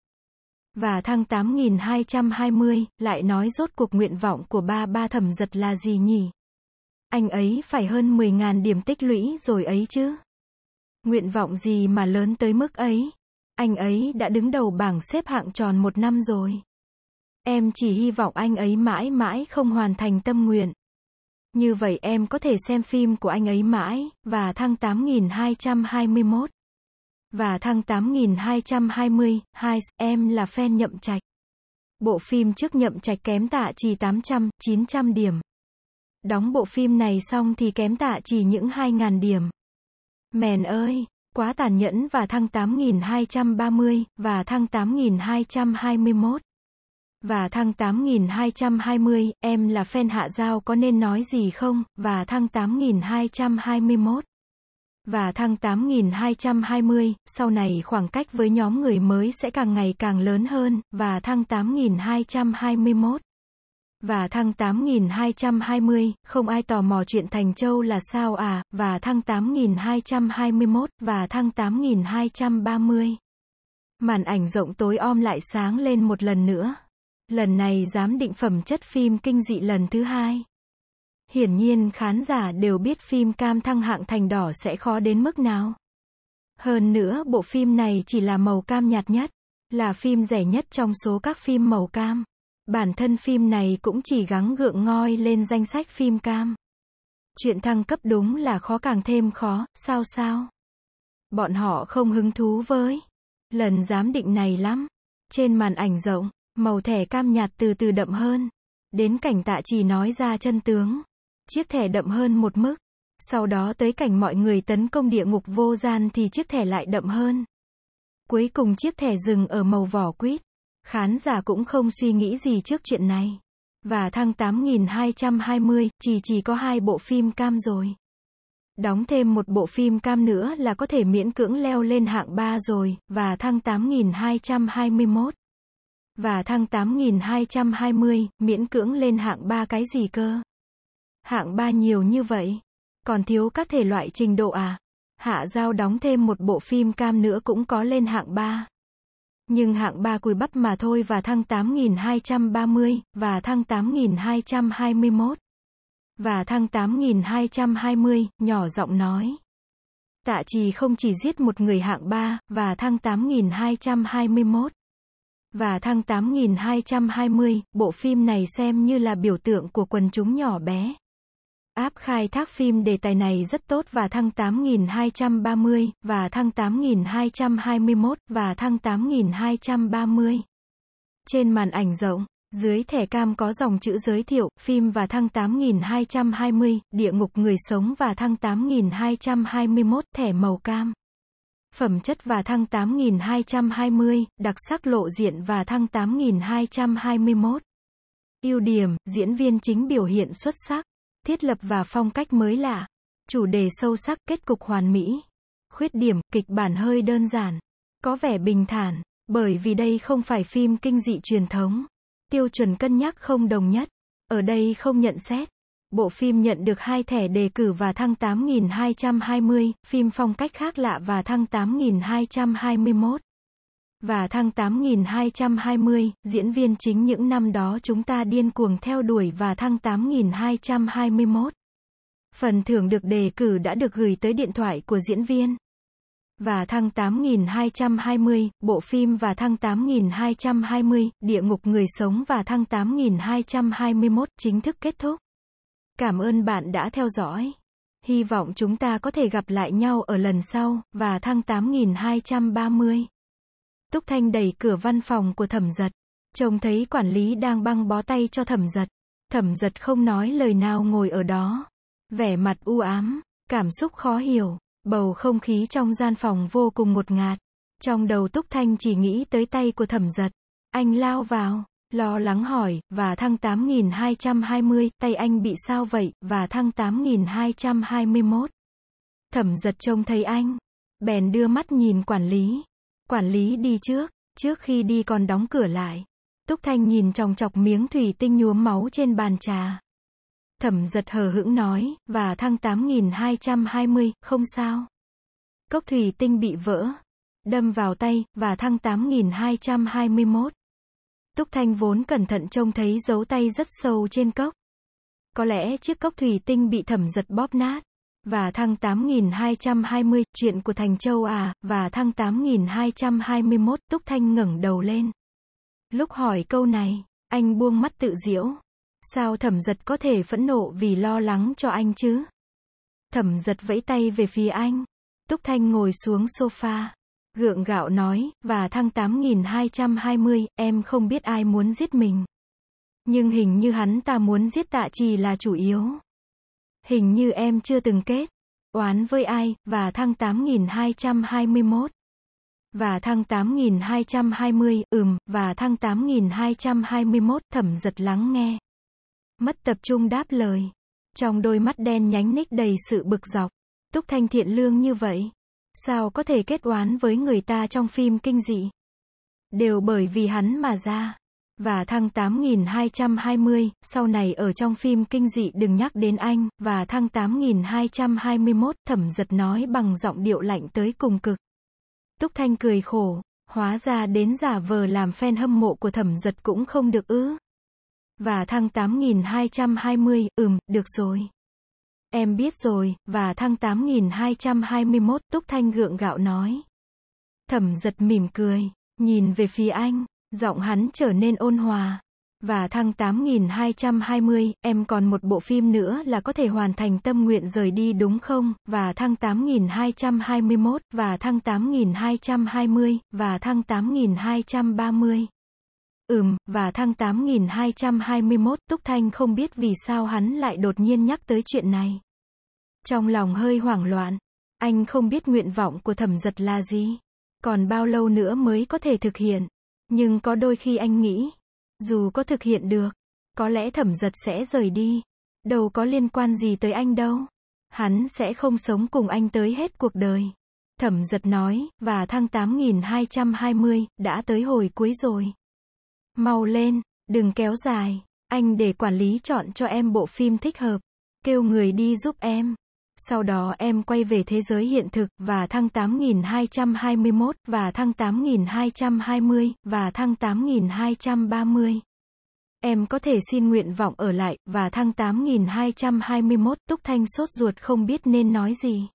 và thăng 8220, lại nói rốt cuộc nguyện vọng của ba ba thẩm giật là gì nhỉ? Anh ấy phải hơn 10.000 điểm tích lũy rồi ấy chứ. Nguyện vọng gì mà lớn tới mức ấy? Anh ấy đã đứng đầu bảng xếp hạng tròn một năm rồi. Em chỉ hy vọng anh ấy mãi mãi không hoàn thành tâm nguyện. Như vậy em có thể xem phim của anh ấy mãi, và thăng 8221. Và thăng 8220, hai em là fan nhậm trạch. Bộ phim trước nhậm trạch kém tạ chỉ 800, 900 điểm. Đóng bộ phim này xong thì kém tạ chỉ những 2.000 điểm. Mèn ơi, quá tàn nhẫn và thăng 8230, và thăng 8221. Và thăng 8220, em là fan hạ giao có nên nói gì không? Và thăng 8221. Và thăng 8220, sau này khoảng cách với nhóm người mới sẽ càng ngày càng lớn hơn, và thăng 8221 và thăng 8220, không ai tò mò chuyện Thành Châu là sao à, và thăng 8221, và thăng 8230. Màn ảnh rộng tối om lại sáng lên một lần nữa, Lần này giám định phẩm chất phim kinh dị lần thứ hai. Hiển nhiên khán giả đều biết phim cam thăng hạng thành đỏ sẽ khó đến mức nào. Hơn nữa bộ phim này chỉ là màu cam nhạt nhất, là phim rẻ nhất trong số các phim màu cam. Bản thân phim này cũng chỉ gắng gượng ngoi lên danh sách phim cam. Chuyện thăng cấp đúng là khó càng thêm khó, sao sao? Bọn họ không hứng thú với lần giám định này lắm. Trên màn ảnh rộng, Màu thẻ cam nhạt từ từ đậm hơn. Đến cảnh tạ chỉ nói ra chân tướng. Chiếc thẻ đậm hơn một mức. Sau đó tới cảnh mọi người tấn công địa ngục vô gian thì chiếc thẻ lại đậm hơn. Cuối cùng chiếc thẻ dừng ở màu vỏ quýt. Khán giả cũng không suy nghĩ gì trước chuyện này. Và thăng 8220, chỉ chỉ có hai bộ phim cam rồi. Đóng thêm một bộ phim cam nữa là có thể miễn cưỡng leo lên hạng 3 rồi, và thăng 8221. Và thăng 8220, miễn cưỡng lên hạng 3 cái gì cơ? Hạng 3 nhiều như vậy. Còn thiếu các thể loại trình độ à? Hạ Giao đóng thêm một bộ phim cam nữa cũng có lên hạng 3. Nhưng hạng 3 cùi bắp mà thôi và thăng 8230, và thăng 8221. Và thăng 8220, nhỏ giọng nói. Tạ trì không chỉ giết một người hạng 3, và thăng 8221. Và thăng 8220, bộ phim này xem như là biểu tượng của quần chúng nhỏ bé. Áp khai thác phim đề tài này rất tốt và thăng 8230, và thăng 8221, và thăng 8230. Trên màn ảnh rộng, dưới thẻ cam có dòng chữ giới thiệu, phim và thăng 8220, địa ngục người sống và thăng 8221, thẻ màu cam. Phẩm chất và thăng 8220, đặc sắc lộ diện và thăng 8221. Ưu điểm, diễn viên chính biểu hiện xuất sắc, thiết lập và phong cách mới lạ, chủ đề sâu sắc, kết cục hoàn mỹ. Khuyết điểm, kịch bản hơi đơn giản, có vẻ bình thản, bởi vì đây không phải phim kinh dị truyền thống. Tiêu chuẩn cân nhắc không đồng nhất, ở đây không nhận xét bộ phim nhận được hai thẻ đề cử và thăng 8220, phim phong cách khác lạ và thăng 8221. Và thăng 8220, diễn viên chính những năm đó chúng ta điên cuồng theo đuổi và thăng 8221. Phần thưởng được đề cử đã được gửi tới điện thoại của diễn viên. Và thăng 8220, bộ phim và thăng 8220, địa ngục người sống và thăng 8221 chính thức kết thúc. Cảm ơn bạn đã theo dõi. Hy vọng chúng ta có thể gặp lại nhau ở lần sau, và thăng 8230. Túc Thanh đẩy cửa văn phòng của thẩm giật. Trông thấy quản lý đang băng bó tay cho thẩm giật. Thẩm giật không nói lời nào ngồi ở đó. Vẻ mặt u ám, cảm xúc khó hiểu, bầu không khí trong gian phòng vô cùng ngột ngạt. Trong đầu Túc Thanh chỉ nghĩ tới tay của thẩm giật. Anh lao vào, Lo lắng hỏi, và thăng 8220, tay anh bị sao vậy, và thăng 8221. Thẩm giật trông thấy anh. Bèn đưa mắt nhìn quản lý. Quản lý đi trước, trước khi đi còn đóng cửa lại. Túc Thanh nhìn tròng chọc miếng thủy tinh nhuốm máu trên bàn trà. Thẩm giật hờ hững nói, và thăng 8220, không sao. Cốc thủy tinh bị vỡ, đâm vào tay, và thăng 8221. Túc Thanh vốn cẩn thận trông thấy dấu tay rất sâu trên cốc. Có lẽ chiếc cốc thủy tinh bị thẩm giật bóp nát. Và thăng 8220, chuyện của Thành Châu à, và thăng 8221, Túc Thanh ngẩng đầu lên. Lúc hỏi câu này, anh buông mắt tự diễu. Sao thẩm giật có thể phẫn nộ vì lo lắng cho anh chứ? Thẩm giật vẫy tay về phía anh. Túc Thanh ngồi xuống sofa. Gượng gạo nói, và thăng 8220, em không biết ai muốn giết mình. Nhưng hình như hắn ta muốn giết tạ trì là chủ yếu. Hình như em chưa từng kết. Oán với ai, và thăng 8221. Và thăng 8220, ừm, và thăng 8221, thẩm giật lắng nghe. Mất tập trung đáp lời. Trong đôi mắt đen nhánh ních đầy sự bực dọc. Túc Thanh thiện lương như vậy. Sao có thể kết oán với người ta trong phim kinh dị? Đều bởi vì hắn mà ra. Và thăng 8220, sau này ở trong phim kinh dị đừng nhắc đến anh, và thăng 8221, thẩm giật nói bằng giọng điệu lạnh tới cùng cực. Túc Thanh cười khổ, hóa ra đến giả vờ làm fan hâm mộ của thẩm giật cũng không được ứ Và thăng 8220, ừm, được rồi. Em biết rồi, và thăng 8221, Túc Thanh gượng gạo nói. Thẩm giật mỉm cười, nhìn về phía anh, giọng hắn trở nên ôn hòa. Và thăng 8220, em còn một bộ phim nữa là có thể hoàn thành tâm nguyện rời đi đúng không? Và thăng 8221, và thăng 8220, và thăng 8230. Ừm, và thăng 8221, Túc Thanh không biết vì sao hắn lại đột nhiên nhắc tới chuyện này. Trong lòng hơi hoảng loạn, anh không biết nguyện vọng của thẩm giật là gì, còn bao lâu nữa mới có thể thực hiện. Nhưng có đôi khi anh nghĩ, dù có thực hiện được, có lẽ thẩm giật sẽ rời đi. Đâu có liên quan gì tới anh đâu. Hắn sẽ không sống cùng anh tới hết cuộc đời. Thẩm giật nói, và thăng 8220, đã tới hồi cuối rồi. Mau lên, đừng kéo dài. Anh để quản lý chọn cho em bộ phim thích hợp. Kêu người đi giúp em. Sau đó em quay về thế giới hiện thực và thăng 8221 và thăng 8220 và thăng 8230. Em có thể xin nguyện vọng ở lại và thăng 8221 Túc Thanh sốt ruột không biết nên nói gì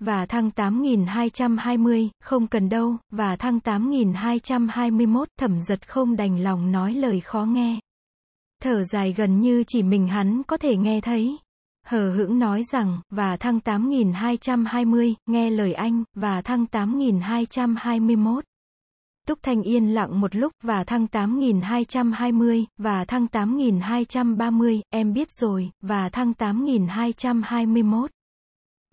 và thăng 8220, không cần đâu, và thăng 8221, thẩm giật không đành lòng nói lời khó nghe. Thở dài gần như chỉ mình hắn có thể nghe thấy. Hờ hững nói rằng, và thăng 8220, nghe lời anh, và thăng 8221. Túc Thanh yên lặng một lúc, và thăng 8220, và thăng 8230, em biết rồi, và thăng 8221.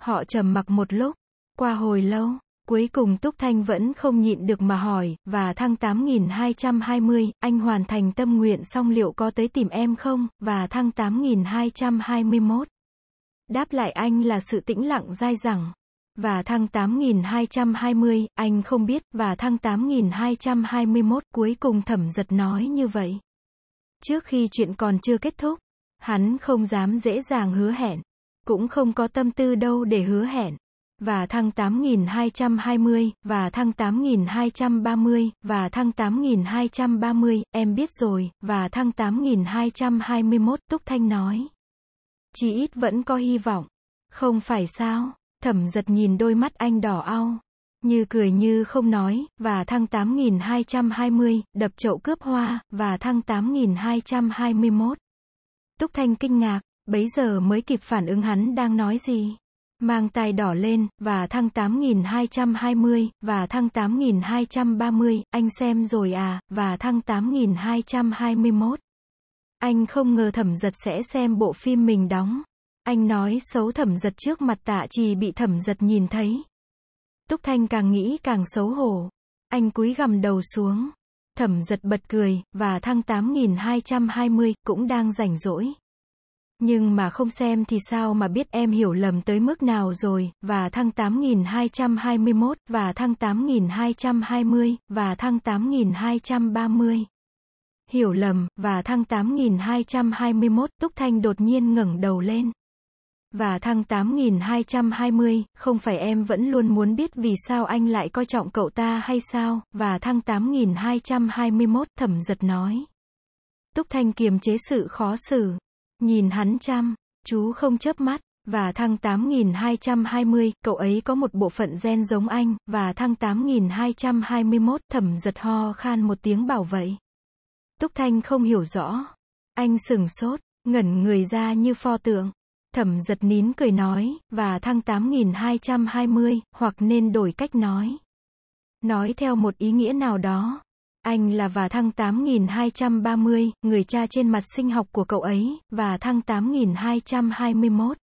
Họ trầm mặc một lúc. Qua hồi lâu, cuối cùng Túc Thanh vẫn không nhịn được mà hỏi, và thăng 8220, anh hoàn thành tâm nguyện xong liệu có tới tìm em không, và thăng 8221. Đáp lại anh là sự tĩnh lặng dai dẳng. Và thăng 8220, anh không biết, và thăng 8221, cuối cùng thẩm giật nói như vậy. Trước khi chuyện còn chưa kết thúc, hắn không dám dễ dàng hứa hẹn cũng không có tâm tư đâu để hứa hẹn. Và thăng 8220, và thăng 8230, và thăng 8230, em biết rồi, và thăng 8221, Túc Thanh nói. Chỉ ít vẫn có hy vọng. Không phải sao, thẩm giật nhìn đôi mắt anh đỏ ao. Như cười như không nói, và thăng 8220, đập chậu cướp hoa, và thăng 8221. Túc Thanh kinh ngạc, bấy giờ mới kịp phản ứng hắn đang nói gì. Mang tai đỏ lên, và thăng 8220, và thăng 8230, anh xem rồi à, và thăng 8221. Anh không ngờ thẩm giật sẽ xem bộ phim mình đóng. Anh nói xấu thẩm giật trước mặt tạ trì bị thẩm giật nhìn thấy. Túc Thanh càng nghĩ càng xấu hổ. Anh cúi gằm đầu xuống. Thẩm giật bật cười, và thăng 8220, cũng đang rảnh rỗi. Nhưng mà không xem thì sao mà biết em hiểu lầm tới mức nào rồi, và thăng 8221, và thăng 8220, và thăng 8230. Hiểu lầm, và thăng 8221, Túc Thanh đột nhiên ngẩng đầu lên. Và thăng 8220, không phải em vẫn luôn muốn biết vì sao anh lại coi trọng cậu ta hay sao, và thăng 8221, thẩm giật nói. Túc Thanh kiềm chế sự khó xử, Nhìn hắn chăm, chú không chớp mắt, và thăng 8220, cậu ấy có một bộ phận gen giống anh, và thăng 8221, thẩm giật ho khan một tiếng bảo vậy. Túc Thanh không hiểu rõ. Anh sừng sốt, ngẩn người ra như pho tượng. Thẩm giật nín cười nói, và thăng 8220, hoặc nên đổi cách nói. Nói theo một ý nghĩa nào đó, anh là và thăng 8230, người cha trên mặt sinh học của cậu ấy, và thăng 8221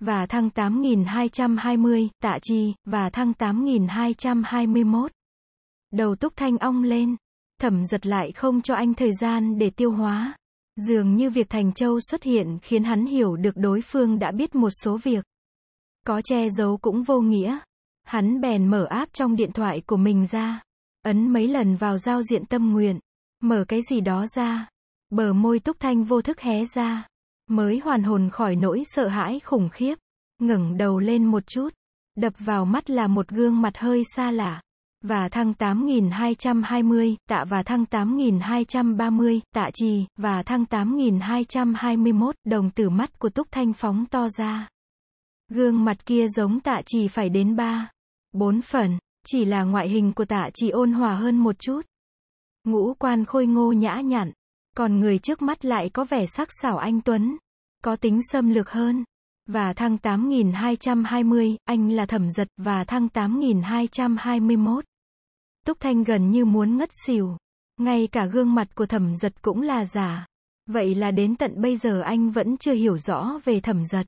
và thăng 8220, tạ chi, và thăng 8221. Đầu túc thanh ong lên. Thẩm giật lại không cho anh thời gian để tiêu hóa. Dường như việc Thành Châu xuất hiện khiến hắn hiểu được đối phương đã biết một số việc. Có che giấu cũng vô nghĩa. Hắn bèn mở áp trong điện thoại của mình ra. Ấn mấy lần vào giao diện tâm nguyện. Mở cái gì đó ra. Bờ môi túc thanh vô thức hé ra. Mới hoàn hồn khỏi nỗi sợ hãi khủng khiếp. ngẩng đầu lên một chút. Đập vào mắt là một gương mặt hơi xa lạ. Và thăng 8220, tạ và thăng 8230, tạ trì, và thăng 8221, đồng tử mắt của Túc Thanh phóng to ra. Gương mặt kia giống tạ trì phải đến ba bốn phần. Chỉ là ngoại hình của tạ chỉ ôn hòa hơn một chút. Ngũ quan khôi ngô nhã nhặn. Còn người trước mắt lại có vẻ sắc sảo anh Tuấn. Có tính xâm lược hơn. Và thăng 8220, anh là thẩm giật, và thăng 8221. Túc Thanh gần như muốn ngất xỉu. Ngay cả gương mặt của thẩm giật cũng là giả. Vậy là đến tận bây giờ anh vẫn chưa hiểu rõ về thẩm giật.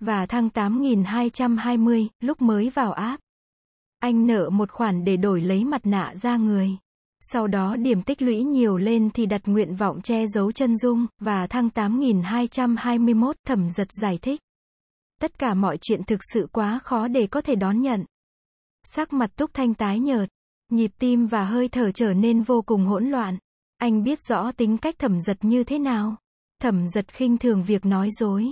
Và thăng 8220, lúc mới vào áp, anh nợ một khoản để đổi lấy mặt nạ ra người. Sau đó điểm tích lũy nhiều lên thì đặt nguyện vọng che giấu chân dung, và thăng 8221 thẩm giật giải thích. Tất cả mọi chuyện thực sự quá khó để có thể đón nhận. Sắc mặt túc thanh tái nhợt, nhịp tim và hơi thở trở nên vô cùng hỗn loạn. Anh biết rõ tính cách thẩm giật như thế nào. Thẩm giật khinh thường việc nói dối.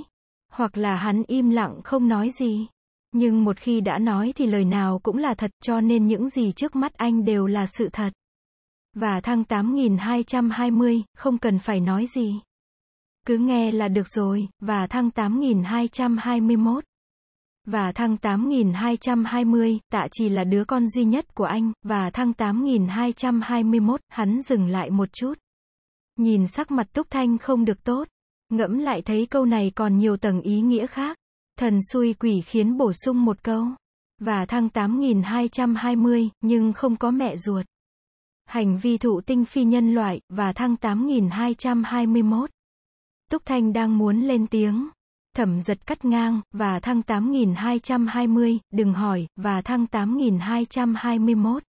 Hoặc là hắn im lặng không nói gì. Nhưng một khi đã nói thì lời nào cũng là thật cho nên những gì trước mắt anh đều là sự thật. Và thăng 8220, không cần phải nói gì. Cứ nghe là được rồi, và thăng 8221. Và thăng 8220, tạ chỉ là đứa con duy nhất của anh, và thăng 8221, hắn dừng lại một chút. Nhìn sắc mặt Túc Thanh không được tốt. Ngẫm lại thấy câu này còn nhiều tầng ý nghĩa khác. Thần xui quỷ khiến bổ sung một câu. Và thăng 8220, nhưng không có mẹ ruột. Hành vi thụ tinh phi nhân loại, và thăng 8221. Túc Thanh đang muốn lên tiếng. Thẩm giật cắt ngang, và thăng 8220, đừng hỏi, và thăng 8221.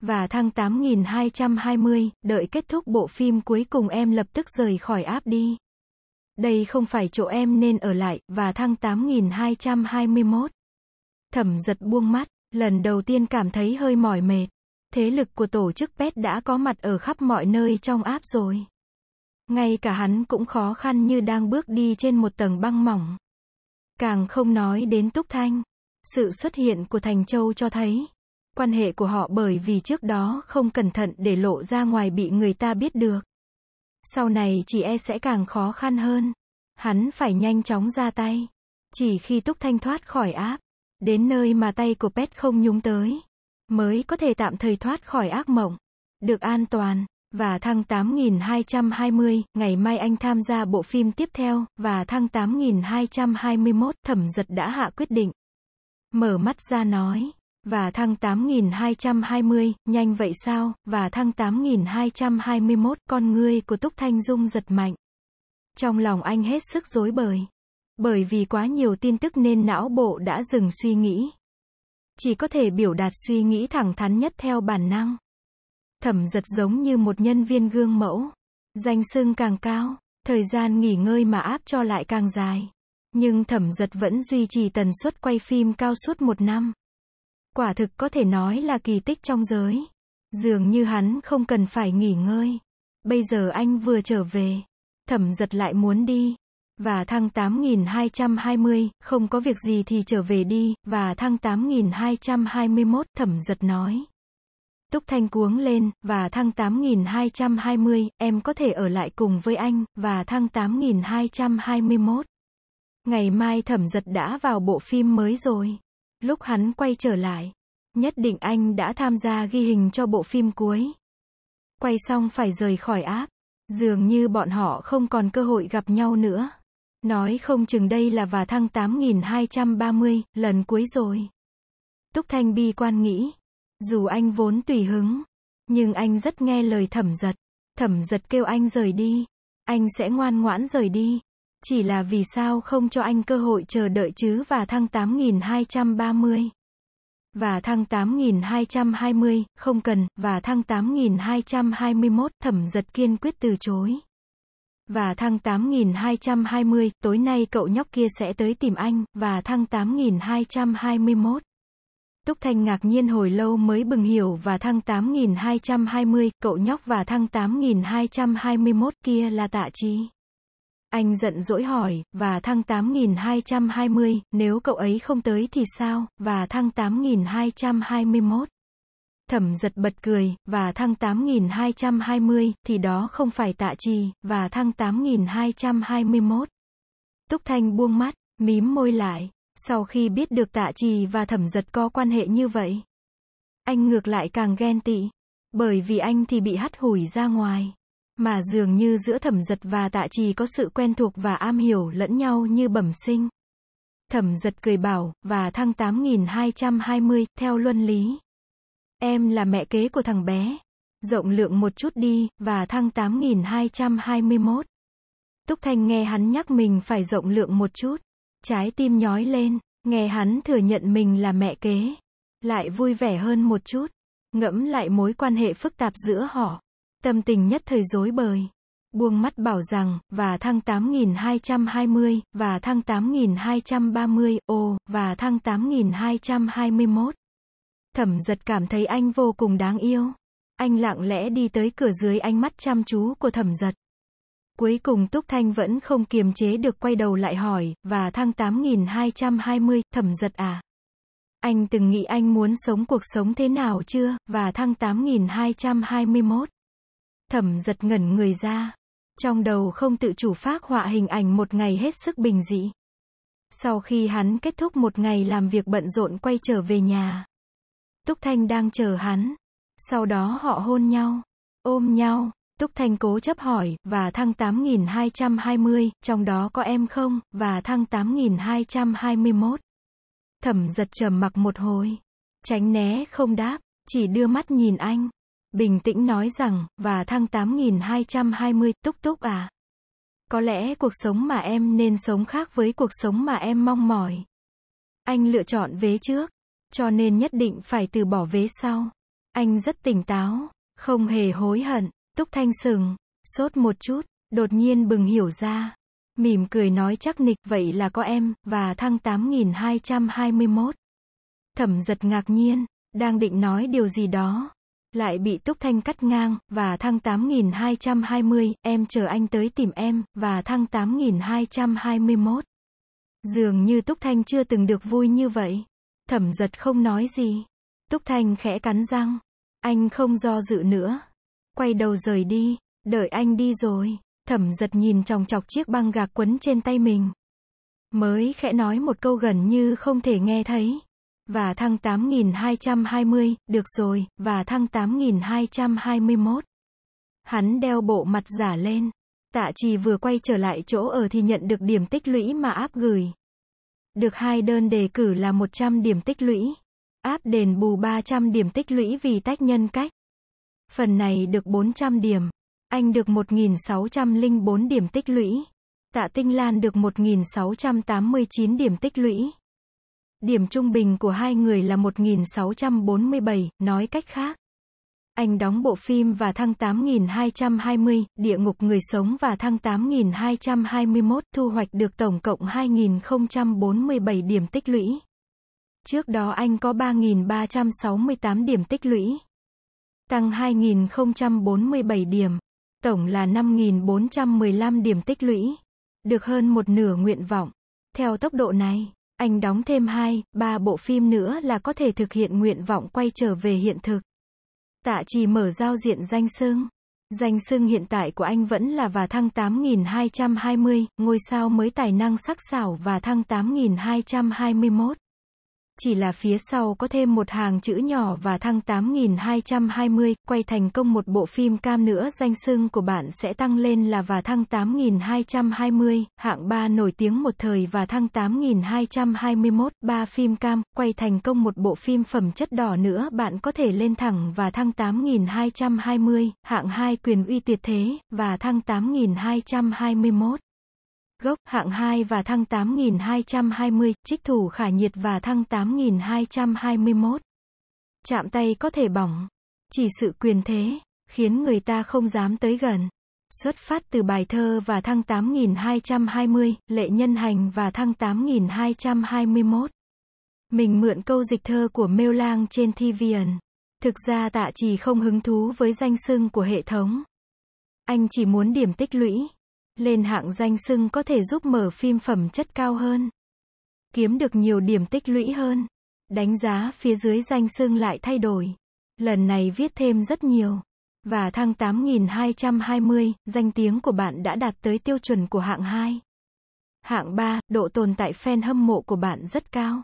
Và thăng 8220, đợi kết thúc bộ phim cuối cùng em lập tức rời khỏi áp đi. Đây không phải chỗ em nên ở lại, và thăng 8221. Thẩm giật buông mắt, lần đầu tiên cảm thấy hơi mỏi mệt. Thế lực của tổ chức PET đã có mặt ở khắp mọi nơi trong áp rồi. Ngay cả hắn cũng khó khăn như đang bước đi trên một tầng băng mỏng. Càng không nói đến Túc Thanh. Sự xuất hiện của Thành Châu cho thấy, quan hệ của họ bởi vì trước đó không cẩn thận để lộ ra ngoài bị người ta biết được. Sau này chị e sẽ càng khó khăn hơn. Hắn phải nhanh chóng ra tay. Chỉ khi Túc Thanh thoát khỏi áp, đến nơi mà tay của Pet không nhúng tới, mới có thể tạm thời thoát khỏi ác mộng, được an toàn. Và thăng 8.220 ngày mai anh tham gia bộ phim tiếp theo, và thăng 8.221 thẩm giật đã hạ quyết định. Mở mắt ra nói. Và thăng 8220, nhanh vậy sao, và thăng 8221, con ngươi của Túc Thanh Dung giật mạnh. Trong lòng anh hết sức rối bời. Bởi vì quá nhiều tin tức nên não bộ đã dừng suy nghĩ. Chỉ có thể biểu đạt suy nghĩ thẳng thắn nhất theo bản năng. Thẩm giật giống như một nhân viên gương mẫu. Danh sưng càng cao, thời gian nghỉ ngơi mà áp cho lại càng dài. Nhưng thẩm giật vẫn duy trì tần suất quay phim cao suốt một năm. Quả thực có thể nói là kỳ tích trong giới. Dường như hắn không cần phải nghỉ ngơi. Bây giờ anh vừa trở về. Thẩm giật lại muốn đi. Và thăng 8220, không có việc gì thì trở về đi, và thăng 8221, thẩm giật nói. Túc Thanh cuống lên, và thăng 8220, em có thể ở lại cùng với anh, và thăng 8221. Ngày mai thẩm giật đã vào bộ phim mới rồi. Lúc hắn quay trở lại, nhất định anh đã tham gia ghi hình cho bộ phim cuối. Quay xong phải rời khỏi áp, dường như bọn họ không còn cơ hội gặp nhau nữa. Nói không chừng đây là và thăng 8230, lần cuối rồi. Túc Thanh bi quan nghĩ, dù anh vốn tùy hứng, nhưng anh rất nghe lời thẩm giật. Thẩm giật kêu anh rời đi, anh sẽ ngoan ngoãn rời đi. Chỉ là vì sao không cho anh cơ hội chờ đợi chứ và thăng 8230 và thăng 8220, không cần, và thăng 8221, thẩm giật kiên quyết từ chối. Và thăng 8220, tối nay cậu nhóc kia sẽ tới tìm anh, và thăng 8221. Túc Thanh ngạc nhiên hồi lâu mới bừng hiểu và thăng 8220, cậu nhóc và thăng 8221 kia là tạ trí anh giận dỗi hỏi, và thăng 8220, nếu cậu ấy không tới thì sao, và thăng 8221. Thẩm giật bật cười, và thăng 8220, thì đó không phải tạ trì, và thăng 8221. Túc Thanh buông mắt, mím môi lại, sau khi biết được tạ trì và thẩm giật có quan hệ như vậy. Anh ngược lại càng ghen tị, bởi vì anh thì bị hắt hủi ra ngoài. Mà dường như giữa thẩm giật và tạ trì có sự quen thuộc và am hiểu lẫn nhau như bẩm sinh. Thẩm giật cười bảo, và thăng 8220, theo luân lý. Em là mẹ kế của thằng bé. Rộng lượng một chút đi, và thăng 8221. Túc Thanh nghe hắn nhắc mình phải rộng lượng một chút. Trái tim nhói lên, nghe hắn thừa nhận mình là mẹ kế. Lại vui vẻ hơn một chút. Ngẫm lại mối quan hệ phức tạp giữa họ. Tâm tình nhất thời rối bời. Buông mắt bảo rằng, và thăng 8220, và thăng 8230, ô, và thăng 8221. Thẩm giật cảm thấy anh vô cùng đáng yêu. Anh lặng lẽ đi tới cửa dưới ánh mắt chăm chú của thẩm giật. Cuối cùng Túc Thanh vẫn không kiềm chế được quay đầu lại hỏi, và thăng 8220, thẩm giật à? Anh từng nghĩ anh muốn sống cuộc sống thế nào chưa, và thăng 8221. Thẩm giật ngẩn người ra. Trong đầu không tự chủ phát họa hình ảnh một ngày hết sức bình dị. Sau khi hắn kết thúc một ngày làm việc bận rộn quay trở về nhà. Túc Thanh đang chờ hắn. Sau đó họ hôn nhau, ôm nhau. Túc Thanh cố chấp hỏi, và thăng 8220, trong đó có em không, và thăng 8221. Thẩm giật trầm mặc một hồi. Tránh né không đáp, chỉ đưa mắt nhìn anh bình tĩnh nói rằng, và thăng 8220, túc túc à. Có lẽ cuộc sống mà em nên sống khác với cuộc sống mà em mong mỏi. Anh lựa chọn vế trước, cho nên nhất định phải từ bỏ vế sau. Anh rất tỉnh táo, không hề hối hận, túc thanh sừng, sốt một chút, đột nhiên bừng hiểu ra. Mỉm cười nói chắc nịch vậy là có em, và thăng 8221. Thẩm giật ngạc nhiên, đang định nói điều gì đó, lại bị Túc Thanh cắt ngang, và thăng 8220, em chờ anh tới tìm em, và thăng 8221. Dường như Túc Thanh chưa từng được vui như vậy. Thẩm giật không nói gì. Túc Thanh khẽ cắn răng. Anh không do dự nữa. Quay đầu rời đi, đợi anh đi rồi. Thẩm giật nhìn tròng chọc chiếc băng gạc quấn trên tay mình. Mới khẽ nói một câu gần như không thể nghe thấy và thăng 8220, được rồi, và thăng 8221. Hắn đeo bộ mặt giả lên. Tạ trì vừa quay trở lại chỗ ở thì nhận được điểm tích lũy mà áp gửi. Được hai đơn đề cử là 100 điểm tích lũy. Áp đền bù 300 điểm tích lũy vì tách nhân cách. Phần này được 400 điểm. Anh được 1.604 điểm tích lũy. Tạ Tinh Lan được 1.689 điểm tích lũy. Điểm trung bình của hai người là 1647, nói cách khác. Anh đóng bộ phim và thăng 8220, địa ngục người sống và thăng 8221, thu hoạch được tổng cộng 2047 điểm tích lũy. Trước đó anh có 3.368 điểm tích lũy. Tăng 2.047 điểm. Tổng là 5.415 điểm tích lũy. Được hơn một nửa nguyện vọng. Theo tốc độ này. Anh đóng thêm 2, 3 bộ phim nữa là có thể thực hiện nguyện vọng quay trở về hiện thực. Tạ chỉ mở giao diện danh sưng. Danh sưng hiện tại của anh vẫn là và thăng 8220, ngôi sao mới tài năng sắc sảo và thăng 8221 chỉ là phía sau có thêm một hàng chữ nhỏ và thăng 8220, quay thành công một bộ phim cam nữa danh sưng của bạn sẽ tăng lên là và thăng 8220, hạng 3 nổi tiếng một thời và thăng 8221, ba phim cam, quay thành công một bộ phim phẩm chất đỏ nữa bạn có thể lên thẳng và thăng 8220, hạng 2 quyền uy tuyệt thế, và thăng 8221 gốc, hạng 2 và thăng 8220, trích thủ khả nhiệt và thăng 8221. Chạm tay có thể bỏng. Chỉ sự quyền thế, khiến người ta không dám tới gần. Xuất phát từ bài thơ và thăng 8220, lệ nhân hành và thăng 8221. Mình mượn câu dịch thơ của Mêu Lang trên Thivian. Thực ra tạ chỉ không hứng thú với danh xưng của hệ thống. Anh chỉ muốn điểm tích lũy lên hạng danh sưng có thể giúp mở phim phẩm chất cao hơn. Kiếm được nhiều điểm tích lũy hơn. Đánh giá phía dưới danh sưng lại thay đổi. Lần này viết thêm rất nhiều. Và thăng 8220, danh tiếng của bạn đã đạt tới tiêu chuẩn của hạng 2. Hạng 3, độ tồn tại fan hâm mộ của bạn rất cao.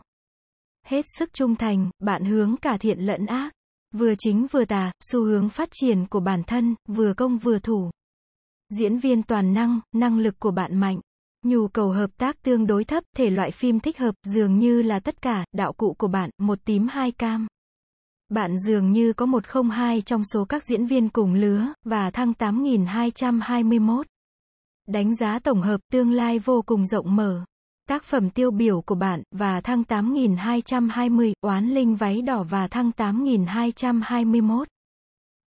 Hết sức trung thành, bạn hướng cả thiện lẫn ác. Vừa chính vừa tà, xu hướng phát triển của bản thân, vừa công vừa thủ. Diễn viên toàn năng, năng lực của bạn mạnh. Nhu cầu hợp tác tương đối thấp, thể loại phim thích hợp, dường như là tất cả, đạo cụ của bạn, một tím hai cam. Bạn dường như có một không hai trong số các diễn viên cùng lứa, và thăng 8221. Đánh giá tổng hợp tương lai vô cùng rộng mở. Tác phẩm tiêu biểu của bạn, và thăng 8220, oán linh váy đỏ và thăng 8221.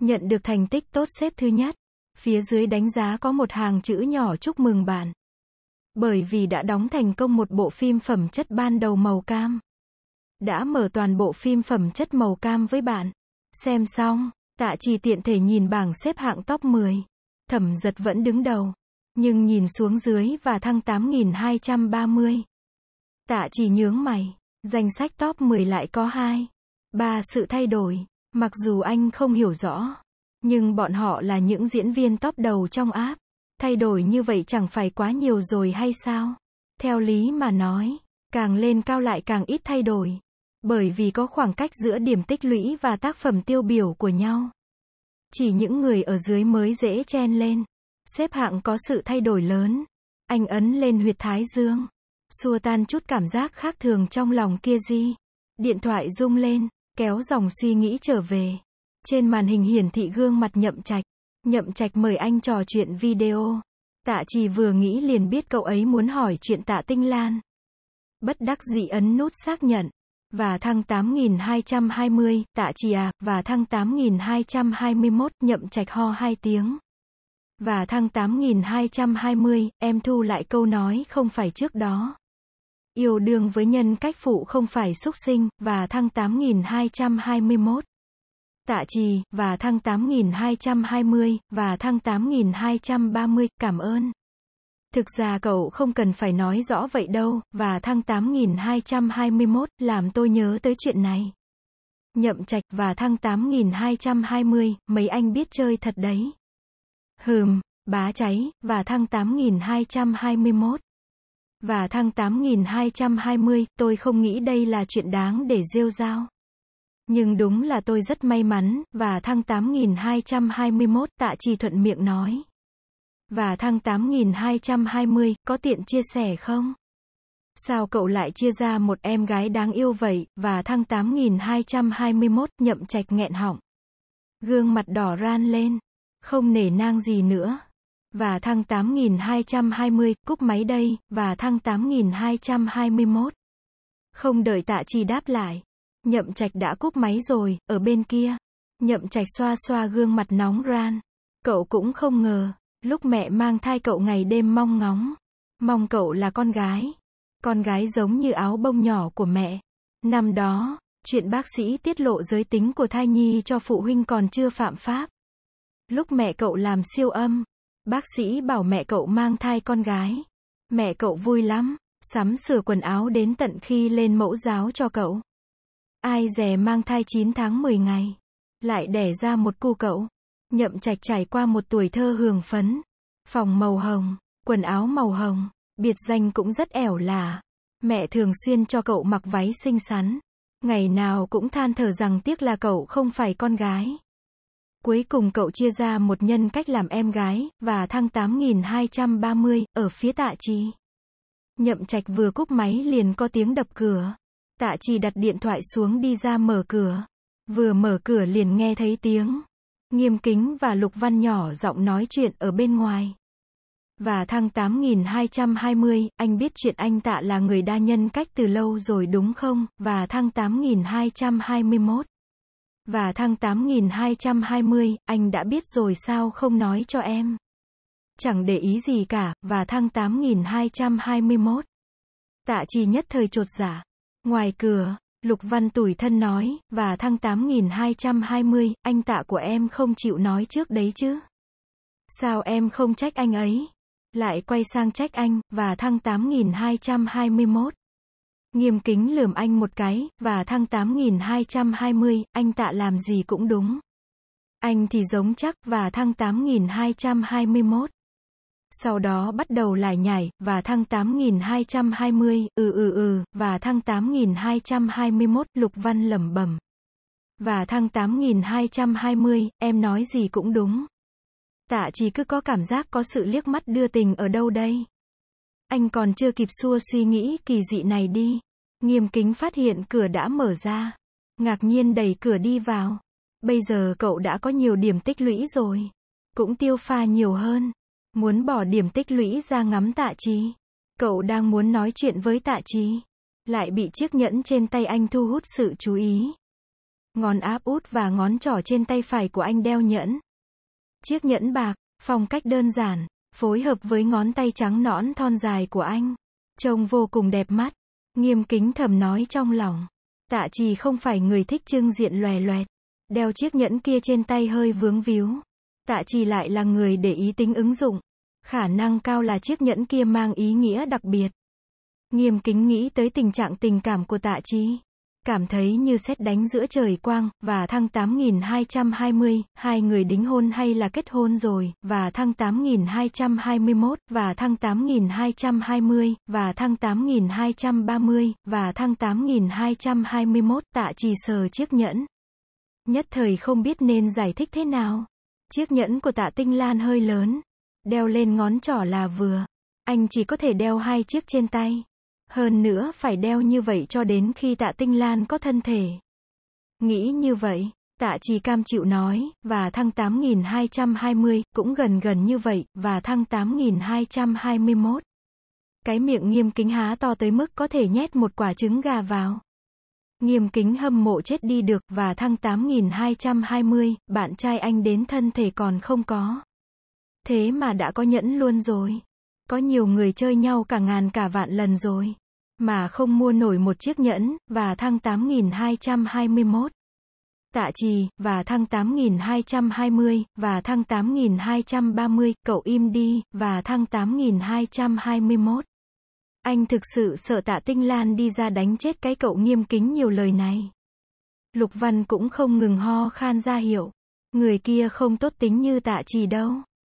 Nhận được thành tích tốt xếp thứ nhất. Phía dưới đánh giá có một hàng chữ nhỏ chúc mừng bạn. Bởi vì đã đóng thành công một bộ phim phẩm chất ban đầu màu cam. Đã mở toàn bộ phim phẩm chất màu cam với bạn. Xem xong, tạ trì tiện thể nhìn bảng xếp hạng top 10. Thẩm giật vẫn đứng đầu. Nhưng nhìn xuống dưới và thăng 8230. Tạ chỉ nhướng mày. Danh sách top 10 lại có 2. 3 sự thay đổi. Mặc dù anh không hiểu rõ, nhưng bọn họ là những diễn viên top đầu trong app. Thay đổi như vậy chẳng phải quá nhiều rồi hay sao? Theo lý mà nói, càng lên cao lại càng ít thay đổi. Bởi vì có khoảng cách giữa điểm tích lũy và tác phẩm tiêu biểu của nhau. Chỉ những người ở dưới mới dễ chen lên. Xếp hạng có sự thay đổi lớn. Anh ấn lên huyệt thái dương. Xua tan chút cảm giác khác thường trong lòng kia gì. Điện thoại rung lên kéo dòng suy nghĩ trở về. Trên màn hình hiển thị gương mặt nhậm trạch. Nhậm trạch mời anh trò chuyện video. Tạ trì vừa nghĩ liền biết cậu ấy muốn hỏi chuyện tạ tinh lan. Bất đắc dĩ ấn nút xác nhận. Và thăng 8220, tạ trì à, và thăng 8221, nhậm trạch ho hai tiếng. Và thăng 8220, em thu lại câu nói không phải trước đó. Yêu đương với nhân cách phụ không phải xúc sinh, và thăng 8221. Tạ trì, và thăng 8220, và thăng 8230, cảm ơn. Thực ra cậu không cần phải nói rõ vậy đâu, và thăng 8221, làm tôi nhớ tới chuyện này. Nhậm trạch và thăng 8220, mấy anh biết chơi thật đấy. Hừm, bá cháy, và thăng 8221. Và thăng 8220, tôi không nghĩ đây là chuyện đáng để rêu rao. Nhưng đúng là tôi rất may mắn, và thăng 8221, tạ trì thuận miệng nói. Và thăng 8220, có tiện chia sẻ không? Sao cậu lại chia ra một em gái đáng yêu vậy, và thăng 8221, nhậm trạch nghẹn họng. Gương mặt đỏ ran lên. Không nể nang gì nữa và thăng 8220, cúp máy đây, và thăng 8221. Không đợi tạ chi đáp lại. Nhậm trạch đã cúp máy rồi, ở bên kia. Nhậm trạch xoa xoa gương mặt nóng ran. Cậu cũng không ngờ, lúc mẹ mang thai cậu ngày đêm mong ngóng. Mong cậu là con gái. Con gái giống như áo bông nhỏ của mẹ. Năm đó, chuyện bác sĩ tiết lộ giới tính của thai nhi cho phụ huynh còn chưa phạm pháp. Lúc mẹ cậu làm siêu âm, Bác sĩ bảo mẹ cậu mang thai con gái. Mẹ cậu vui lắm, sắm sửa quần áo đến tận khi lên mẫu giáo cho cậu. Ai dè mang thai 9 tháng 10 ngày, lại đẻ ra một cu cậu. Nhậm trạch trải qua một tuổi thơ hưởng phấn. Phòng màu hồng, quần áo màu hồng, biệt danh cũng rất ẻo là. Mẹ thường xuyên cho cậu mặc váy xinh xắn. Ngày nào cũng than thở rằng tiếc là cậu không phải con gái. Cuối cùng cậu chia ra một nhân cách làm em gái, và thăng 8230, ở phía tạ Chi. Nhậm trạch vừa cúp máy liền có tiếng đập cửa. Tạ Chi đặt điện thoại xuống đi ra mở cửa. Vừa mở cửa liền nghe thấy tiếng. Nghiêm kính và lục văn nhỏ giọng nói chuyện ở bên ngoài. Và thăng 8220, anh biết chuyện anh tạ là người đa nhân cách từ lâu rồi đúng không? Và thăng 8221. Và thăng 8220, anh đã biết rồi sao không nói cho em. Chẳng để ý gì cả, và thăng 8221. Tạ chi nhất thời trột giả. Dạ. Ngoài cửa, Lục Văn tủi thân nói, và thăng 8220, anh tạ của em không chịu nói trước đấy chứ. Sao em không trách anh ấy? Lại quay sang trách anh, và thăng 8221. Nghiêm kính lườm anh một cái, và thăng 8220, anh tạ làm gì cũng đúng. Anh thì giống chắc, và thăng 8221. Sau đó bắt đầu lại nhảy, và thăng 8220, ừ ừ ừ, và thăng 8221, Lục Văn lẩm bẩm. Và thăng 8220, em nói gì cũng đúng. Tạ chỉ cứ có cảm giác có sự liếc mắt đưa tình ở đâu đây. Anh còn chưa kịp xua suy nghĩ kỳ dị này đi. Nghiêm kính phát hiện cửa đã mở ra. Ngạc nhiên đẩy cửa đi vào. Bây giờ cậu đã có nhiều điểm tích lũy rồi. Cũng tiêu pha nhiều hơn. Muốn bỏ điểm tích lũy ra ngắm tạ trí. Cậu đang muốn nói chuyện với tạ trí. Lại bị chiếc nhẫn trên tay anh thu hút sự chú ý. Ngón áp út và ngón trỏ trên tay phải của anh đeo nhẫn. Chiếc nhẫn bạc, phong cách đơn giản, phối hợp với ngón tay trắng nõn thon dài của anh. Trông vô cùng đẹp mắt. Nghiêm kính thầm nói trong lòng. Tạ trì không phải người thích trưng diện lòe loẹt. Đeo chiếc nhẫn kia trên tay hơi vướng víu. Tạ trì lại là người để ý tính ứng dụng. Khả năng cao là chiếc nhẫn kia mang ý nghĩa đặc biệt. Nghiêm kính nghĩ tới tình trạng tình cảm của tạ trì cảm thấy như xét đánh giữa trời quang, và thăng 8220, hai người đính hôn hay là kết hôn rồi, và thăng 8221, và thăng 8220, và thăng 8230, và thăng 8221, tạ trì sờ chiếc nhẫn. Nhất thời không biết nên giải thích thế nào. Chiếc nhẫn của tạ tinh lan hơi lớn, đeo lên ngón trỏ là vừa. Anh chỉ có thể đeo hai chiếc trên tay. Hơn nữa phải đeo như vậy cho đến khi tạ tinh lan có thân thể. Nghĩ như vậy, tạ trì cam chịu nói, và thăng 8220, cũng gần gần như vậy, và thăng 8221. Cái miệng nghiêm kính há to tới mức có thể nhét một quả trứng gà vào. Nghiêm kính hâm mộ chết đi được, và thăng 8220, bạn trai anh đến thân thể còn không có. Thế mà đã có nhẫn luôn rồi. Có nhiều người chơi nhau cả ngàn cả vạn lần rồi mà không mua nổi một chiếc nhẫn, và thăng 8221. Tạ trì, và thăng 8220, và thăng 8230, cậu im đi, và thăng 8221. Anh thực sự sợ tạ tinh lan đi ra đánh chết cái cậu nghiêm kính nhiều lời này. Lục văn cũng không ngừng ho khan ra hiệu. Người kia không tốt tính như tạ trì đâu.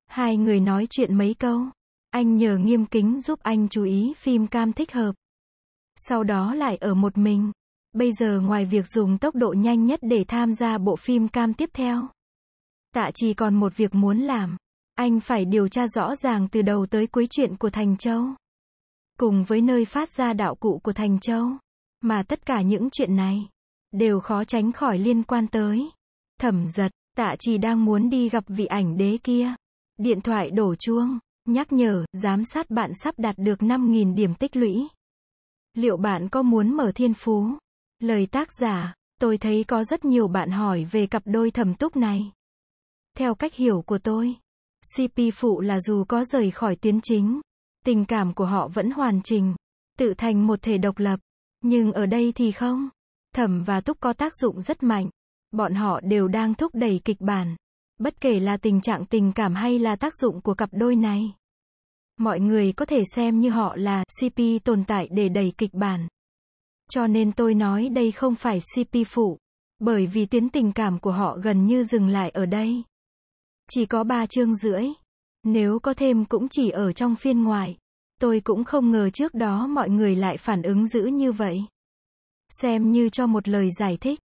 Hai người nói chuyện mấy câu. Anh nhờ nghiêm kính giúp anh chú ý phim cam thích hợp sau đó lại ở một mình. Bây giờ ngoài việc dùng tốc độ nhanh nhất để tham gia bộ phim cam tiếp theo, Tạ trì còn một việc muốn làm. Anh phải điều tra rõ ràng từ đầu tới cuối chuyện của Thành Châu. Cùng với nơi phát ra đạo cụ của Thành Châu. Mà tất cả những chuyện này, đều khó tránh khỏi liên quan tới. Thẩm giật, tạ trì đang muốn đi gặp vị ảnh đế kia. Điện thoại đổ chuông, nhắc nhở, giám sát bạn sắp đạt được 5.000 điểm tích lũy. Liệu bạn có muốn mở thiên phú? Lời tác giả, tôi thấy có rất nhiều bạn hỏi về cặp đôi thầm túc này. Theo cách hiểu của tôi, CP phụ là dù có rời khỏi tiến chính, tình cảm của họ vẫn hoàn chỉnh, tự thành một thể độc lập. Nhưng ở đây thì không. Thẩm và túc có tác dụng rất mạnh. Bọn họ đều đang thúc đẩy kịch bản. Bất kể là tình trạng tình cảm hay là tác dụng của cặp đôi này. Mọi người có thể xem như họ là CP tồn tại để đẩy kịch bản. Cho nên tôi nói đây không phải CP phụ, bởi vì tiến tình cảm của họ gần như dừng lại ở đây. Chỉ có ba chương rưỡi. Nếu có thêm cũng chỉ ở trong phiên ngoài. Tôi cũng không ngờ trước đó mọi người lại phản ứng dữ như vậy. Xem như cho một lời giải thích.